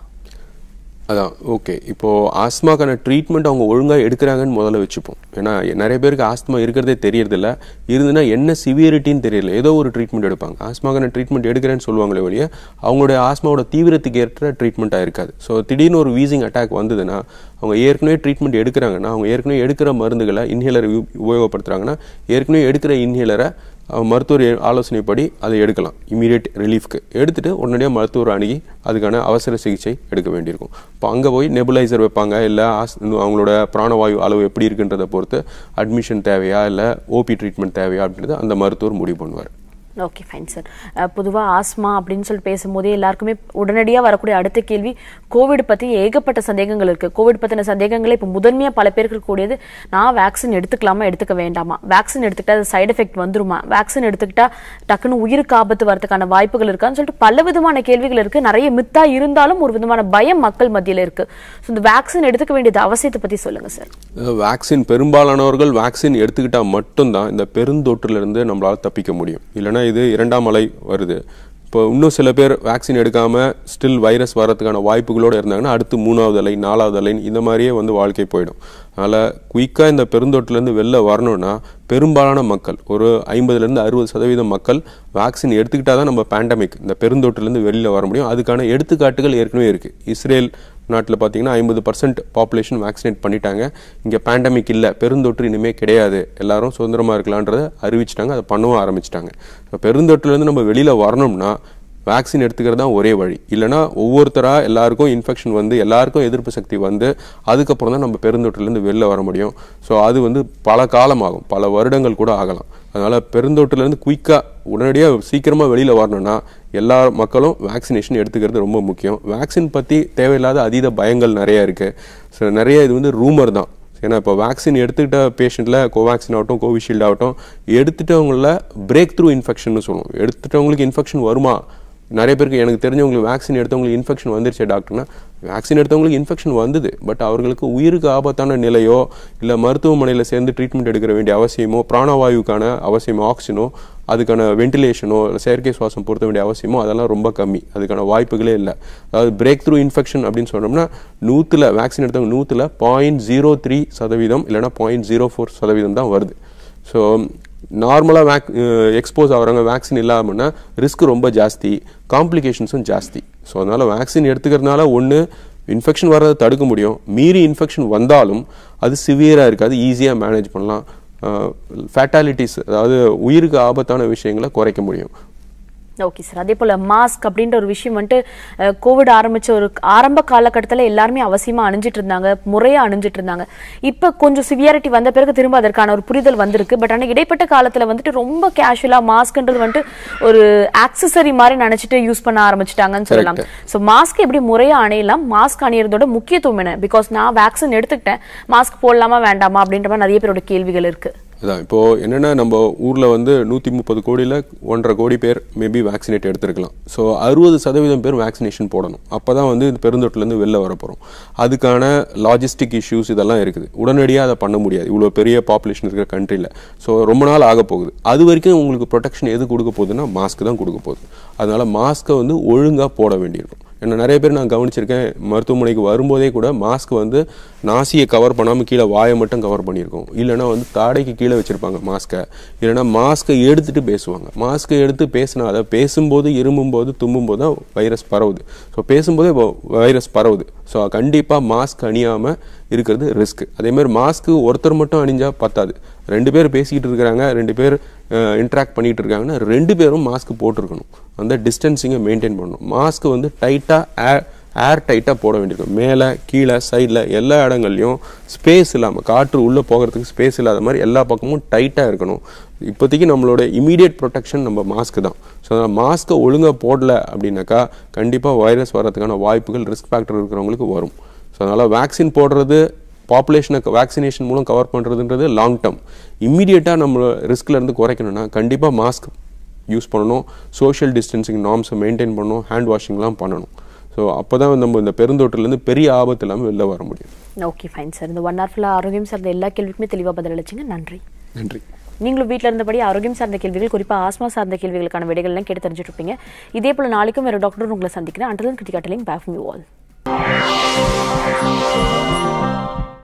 அதான் ஓகே இப்போது ஆஸ்மாக்கான ட்ரீட்மெண்ட் அவங்க ஒழுங்காக எடுக்கிறாங்கன்னு முதல்ல வச்சுப்போம் ஏன்னா நிறைய பேருக்கு ஆஸ்மா இருக்கிறதே தெரியறதில்ல இருந்துன்னா என்ன சிவியரிட்டின்னு தெரியல ஏதோ ஒரு ட்ரீட்மெண்ட் எடுப்பாங்க ஆஸ்மாக்கான ட்ரீட்மெண்ட் எடுக்கிறேன்னு சொல்லுவாங்களே ஒழிய அவங்களுடைய ஆஸ்மாவோட தீவிரத்துக்கு ஏற்ற ட்ரீட்மெண்ட்டாக இருக்காது ஸோ திடீர்னு ஒரு வீசிங் அட்டாக் வந்ததுன்னா அவங்க ஏற்கனவே ட்ரீட்மெண்ட் எடுக்கிறாங்கன்னா அவங்க ஏற்கனவே எடுக்கிற மருந்துகளை இன்ஹேலர் உபயோகப்படுத்துகிறாங்கன்னா ஏற்கனவே எடுக்கிற இன்ஹேலரை மருத்துவர் ஆலோசனைப்படி அதை எடுக்கலாம் இமீடியட் ரிலீஃப்க்கு எடுத்துகிட்டு உடனடியாக மருத்துவர் அணுகி அதுக்கான அவசர சிகிச்சை எடுக்க வேண்டியிருக்கும் இப்போ அங்கே போய் நெபுலைசர் வைப்பாங்க இல்லை அவங்களோட பிராணவாயு அளவு எப்படி இருக்குன்றதை பொறுத்து அட்மிஷன் தேவையா இல்லை ஓபி ட்ரீட்மெண்ட் தேவையா அப்படின்றத அந்த மருத்துவர் முடிவு பண்ணுவார் ஓகே ஃபைன் சார் பொதுவாக ஆஸ்மா அப்படின்னு சொல்லி பேசும்போதே எல்லாருக்குமே உடனடியாக வரக்கூடிய அடுத்த கேள்வி கோவிட் பற்றி ஏகப்பட்ட சந்தேகங்கள் இருக்குது கோவிட் பற்றின சந்தேகங்களே இப்போ முதன்மையாக பல பேருக்கு இருக்கக்கூடியது நான் வேக்சின் எடுத்துக்கலாமா எடுத்துக்க வேண்டாமா வேக்சின் எடுத்துக்கிட்டா அது சைடு எஃபெக்ட் வந்துருமா வேக்சின் எடுத்துக்கிட்டா டக்குன்னு உயிருக்கு ஆபத்து வரதுக்கான வாய்ப்புகள் இருக்கான்னு சொல்லிட்டு பல விதமான கேள்விகள் இருக்குது நிறைய மித்தா இருந்தாலும் ஒரு விதமான பயம் மக்கள் மத்தியில் இருக்குது ஸோ இந்த வேக்சின் எடுத்துக்க வேண்டியது அவசியத்தை பற்றி சொல்லுங்கள் சார் வேக்சின் பெரும்பாலானவர்கள் வேக்சின் எடுத்துக்கிட்டால் மட்டும்தான் இந்த பெருந்தொற்றிலிருந்து நம்மளால் தப்பிக்க முடியும் இல்லைனா இது இரண்டாம் அலை வருது இப்போ இன்னும் சில பேர் வேக்சின் எடுக்காமல் ஸ்டில் வைரஸ் வர்றதுக்கான வாய்ப்புகளோடு இருந்தாங்கன்னா அடுத்து மூணாவது அலை நாலாவது அலைன்னு இந்த மாதிரியே வந்து வாழ்க்கை போயிடும் அதனால் குயிக்காக இந்த பெருந்தொட்டிலேருந்து வெளில வரணும்னா பெரும்பாலான மக்கள் ஒரு ஐம்பதுலேருந்து அறுபது சதவீதம் மக்கள் வேக்சின் எடுத்துக்கிட்டால் தான் நம்ம பேண்டமிக் இந்த பெருந்தொட்டிலேருந்து வெளியில் வர முடியும் அதுக்கான எடுத்துக்காட்டுகள் ஏற்கனவே இருக்குது இஸ்ரேல் நாட்டில் பார்த்தீங்கன்னா ஐம்பது பர்சன்ட் பாப்புலேஷன் வேக்சினேட் பண்ணிட்டாங்க இங்கே பேண்டமிக் இல்லை பெருந்தொற்று இனிமேல் கிடையாது எல்லாரும் சுதந்திரமாக இருக்கலான்றத அறிவிச்சிட்டாங்க அதை பண்ணவும் ஆரம்பிச்சிட்டாங்க இப்போ பெருந்தொற்றுலேருந்து நம்ம வெளியில் வரணும்னா வேக்சின் எடுத்துக்கிறது தான் ஒரே வழி இல்லைனா ஒவ்வொருத்தராக எல்லாருக்கும் இன்ஃபெக்ஷன் வந்து எல்லாருக்கும் எதிர்ப்பு சக்தி வந்து அதுக்கப்புறம் தான் நம்ம பெருந்தொற்றுலேருந்து வெளில வர முடியும் ஸோ அது வந்து பல காலமாகும் பல வருடங்கள் கூட ஆகலாம் அதனால் பெருந்தொற்றுலேருந்து குயிக்காக உடனடியாக சீக்கிரமாக வெளியில் வரணும்னா எல்லா மக்களும் வேக்சினேஷன் எடுத்துக்கிறது ரொம்ப முக்கியம் வேக்சின் பற்றி தேவையில்லாத அதீத பயங்கள் நிறையா இருக்குது ஸோ நிறைய இது வந்து ரூமர் தான் ஏன்னா இப்போ வேக்சின் எடுத்துக்கிட்ட பேஷண்ட்டில் கோவேக்சின் ஆகட்டும் கோவிஷீல்டு ஆகட்டும் எடுத்துட்டவங்கள பிரேக் த்ரூ இன்ஃபெக்ஷன் சொல்லுவோம் எடுத்துட்டவங்களுக்கு இன்ஃபெக்ஷன் வருமா நிறைய பேருக்கு எனக்கு தெரிஞ்சவங்களுக்கு வேக்சின் எடுத்தவங்களுக்கு இன்ஃபெக்ஷன் வந்துருச்சு டாக்டர்னா வேக்சின் எடுத்தவங்களுக்கு இன்ஃபெக்ஷன் வந்தது பட் அவர்களுக்கு உயிருக்கு ஆபத்தான நிலையோ இல்லை மருத்துவமனையில் சேர்ந்து ட்ரீட்மெண்ட் எடுக்கிற வேண்டிய அவசியமோ பிராணவாயுக்கான அவசியம் ஆக்சிஜனோ அதுக்கான வென்டிலேஷனோ செயற்கை சுவாசம் பொருத்த வேண்டிய அவசியமோ அதெல்லாம் ரொம்ப கம்மி அதுக்கான வாய்ப்புகளே இல்லை அதாவது பிரேக் த்ரூ இன்ஃபெக்ஷன் அப்படின்னு சொன்னோம்னா நூற்றில் வேக்சின் எடுத்தவங்க நூற்றில் பாயிண்ட் ஜீரோ த்ரீ சதவீதம் இல்லைனா பாயிண்ட் ஜீரோ ஃபோர் சதவீதம் தான் வருது ஸோ நார்மலாக வேக் எக்ஸ்போஸ் ஆகிறவங்க வேக்சின் இல்லாமல்னா ரிஸ்க் ரொம்ப ஜாஸ்தி காம்ப்ளிகேஷன்ஸும் ஜாஸ்தி ஸோ அதனால் வேக்சின் எடுத்துக்கிறதுனால ஒன்று இன்ஃபெக்ஷன் வர்றதை தடுக்க முடியும் மீறி இன்ஃபெக்ஷன் வந்தாலும் அது சிவியராக இருக்காது ஈஸியாக மேனேஜ் பண்ணலாம் ஃபேட்டாலிட்டிஸ் அதாவது உயிருக்கு ஆபத்தான விஷயங்களை குறைக்க முடியும் ஓகே சார் அதே போல் மாஸ்க் அப்படின்ற ஒரு விஷயம் வந்துட்டு கோவிட் ஆரம்பித்த ஒரு ஆரம்ப காலகட்டத்தில் எல்லாருமே அவசியமாக அணிஞ்சிட்டு இருந்தாங்க முறையாக அணிஞ்சிட்டு இருந்தாங்க இப்போ கொஞ்சம் சிவியாரிட்டி வந்த பிறகு திரும்ப அதற்கான ஒரு புரிதல் வந்திருக்கு பட் ஆனால் இடைப்பட்ட காலத்தில் வந்துட்டு ரொம்ப கேஷுவலாக மாஸ்க்ன்றது வந்துட்டு ஒரு ஆக்சசரி மாதிரி நினச்சிட்டு யூஸ் பண்ண ஆரம்பிச்சிட்டாங்கன்னு சொல்லலாம் ஸோ மாஸ்க் எப்படி முறையாக அணையலாம் மாஸ்க் அணியறதோட முக்கியத்துவம் என்ன பிகாஸ் நான் வேக்சின் எடுத்துக்கிட்டேன் மாஸ்க் போடலாமா வேண்டாமா அப்படின்ற மாதிரி நிறைய பேரோட கேள்விகள் இருக்குது இதான் இப்போது என்னென்னா நம்ம ஊரில் வந்து நூற்றி முப்பது கோடியில் ஒன்றரை கோடி பேர் மேபி வேக்சினேட் எடுத்துருக்கலாம் ஸோ அறுபது சதவீதம் பேர் வேக்சினேஷன் போடணும் அப்போ தான் வந்து இந்த பெருந்தொட்டிலேருந்து வெளில வரப்போகிறோம் அதுக்கான லாஜிஸ்டிக் இஷ்யூஸ் இதெல்லாம் இருக்குது உடனடியாக அதை பண்ண முடியாது இவ்வளோ பெரிய பாப்புலேஷன் இருக்கிற கண்ட்ரியில் ஸோ ரொம்ப நாள் ஆக போகுது அது வரைக்கும் உங்களுக்கு ப்ரொடெக்ஷன் எது கொடுக்க போகுதுன்னா மாஸ்க் தான் கொடுக்க போகுது அதனால் மாஸ்க்கை வந்து ஒழுங்காக போட வேண்டியிருக்கும் என்ன நிறைய பேர் நான் கவனிச்சிருக்கேன் மருத்துவமனைக்கு வரும்போதே கூட மாஸ்க் வந்து நாசியை கவர் பண்ணாமல் கீழே வாயை மட்டும் கவர் பண்ணியிருக்கோம் இல்லைனா வந்து தாடைக்கு கீழே வச்சுருப்பாங்க மாஸ்க்கை இல்லைனா மாஸ்கை எடுத்துகிட்டு பேசுவாங்க மாஸ்கை எடுத்து பேசினா அதை பேசும்போது இரும்பும்போது தும்பும்போது தான் வைரஸ் பரவுது ஸோ பேசும்போதே வைரஸ் பரவுது ஸோ கண்டிப்பாக மாஸ்க் அணியாமல் இருக்கிறது ரிஸ்க் அதேமாதிரி மாஸ்க்கு ஒருத்தர் மட்டும் அணிஞ்சால் பத்தாது ரெண்டு பேர் பேசிக்கிட்டு இருக்கிறாங்க ரெண்டு பேர் இன்ட்ராக்ட் பண்ணிகிட்டு இருக்காங்கன்னா ரெண்டு பேரும் மாஸ்க் போட்டிருக்கணும் அந்த டிஸ்டன்சிங்கை மெயின்டைன் பண்ணணும் மாஸ்க் வந்து டைட்டாக ஏர் ஏர் டைட்டாக போட வேண்டியிருக்கும் மேலே கீழே சைடில் எல்லா இடங்கள்லையும் ஸ்பேஸ் இல்லாமல் காற்று உள்ளே போகிறதுக்கு ஸ்பேஸ் இல்லாத மாதிரி எல்லா பக்கமும் டைட்டாக இருக்கணும் இப்போதைக்கு நம்மளோட இமீடியட் ப்ரொடெக்ஷன் நம்ம மாஸ்க் தான் ஸோ அதனால் மாஸ்க்கை ஒழுங்காக போடல அப்படின்னாக்கா கண்டிப்பாக வைரஸ் வர்றதுக்கான வாய்ப்புகள் ரிஸ்க் ஃபேக்டர் இருக்கிறவங்களுக்கு வரும் ஸோ அதனால் வேக்சின் போடுறது பாப்புலேஷனை வேக்சினேஷன் மூலம் கவர் பண்ணுறதுன்றது லாங் டேர்ம் இம்மீடியட்டாக நம்ம ரிஸ்க்லேருந்து குறைக்கணும்னா கண்டிப்பாக மாஸ்க் யூஸ் பண்ணணும் சோஷியல் டிஸ்டன்சிங் நார்ம்ஸை மெயின்டைன் பண்ணணும் ஹேண்ட் வாஷிங்லாம் பண்ணணும் ஸோ அப்போ தான் நம்ம இந்த பெருந்தொற்றுலேருந்து பெரிய ஆபத்து இல்லாமல் வெளில வர முடியும் ஓகே ஃபைன் சார் இந்த ஒன் ஹவர் ஃபுல்லாக ஆரோக்கியம் சார்ந்த எல்லா கேள்விக்குமே தெளிவாக பதிலளிச்சிங்க நன்றி நன்றி நீங்களும் வீட்டில் இருந்தபடி ஆரோக்கியம் சார்ந்த கேள்விகள் குறிப்பாக ஆஸ்மா சார்ந்த கேள்விகளுக்கான விடைகள்லாம் கேட்டு இருப்பீங்க இதே போல் நாளைக்கும் வேறு டாக்டர் உங்களை சந்திக்கிறேன் அண்டர் கிரிட்டிகாட்டிலிங் பேக் ஃப்ரம் யூ ஆல்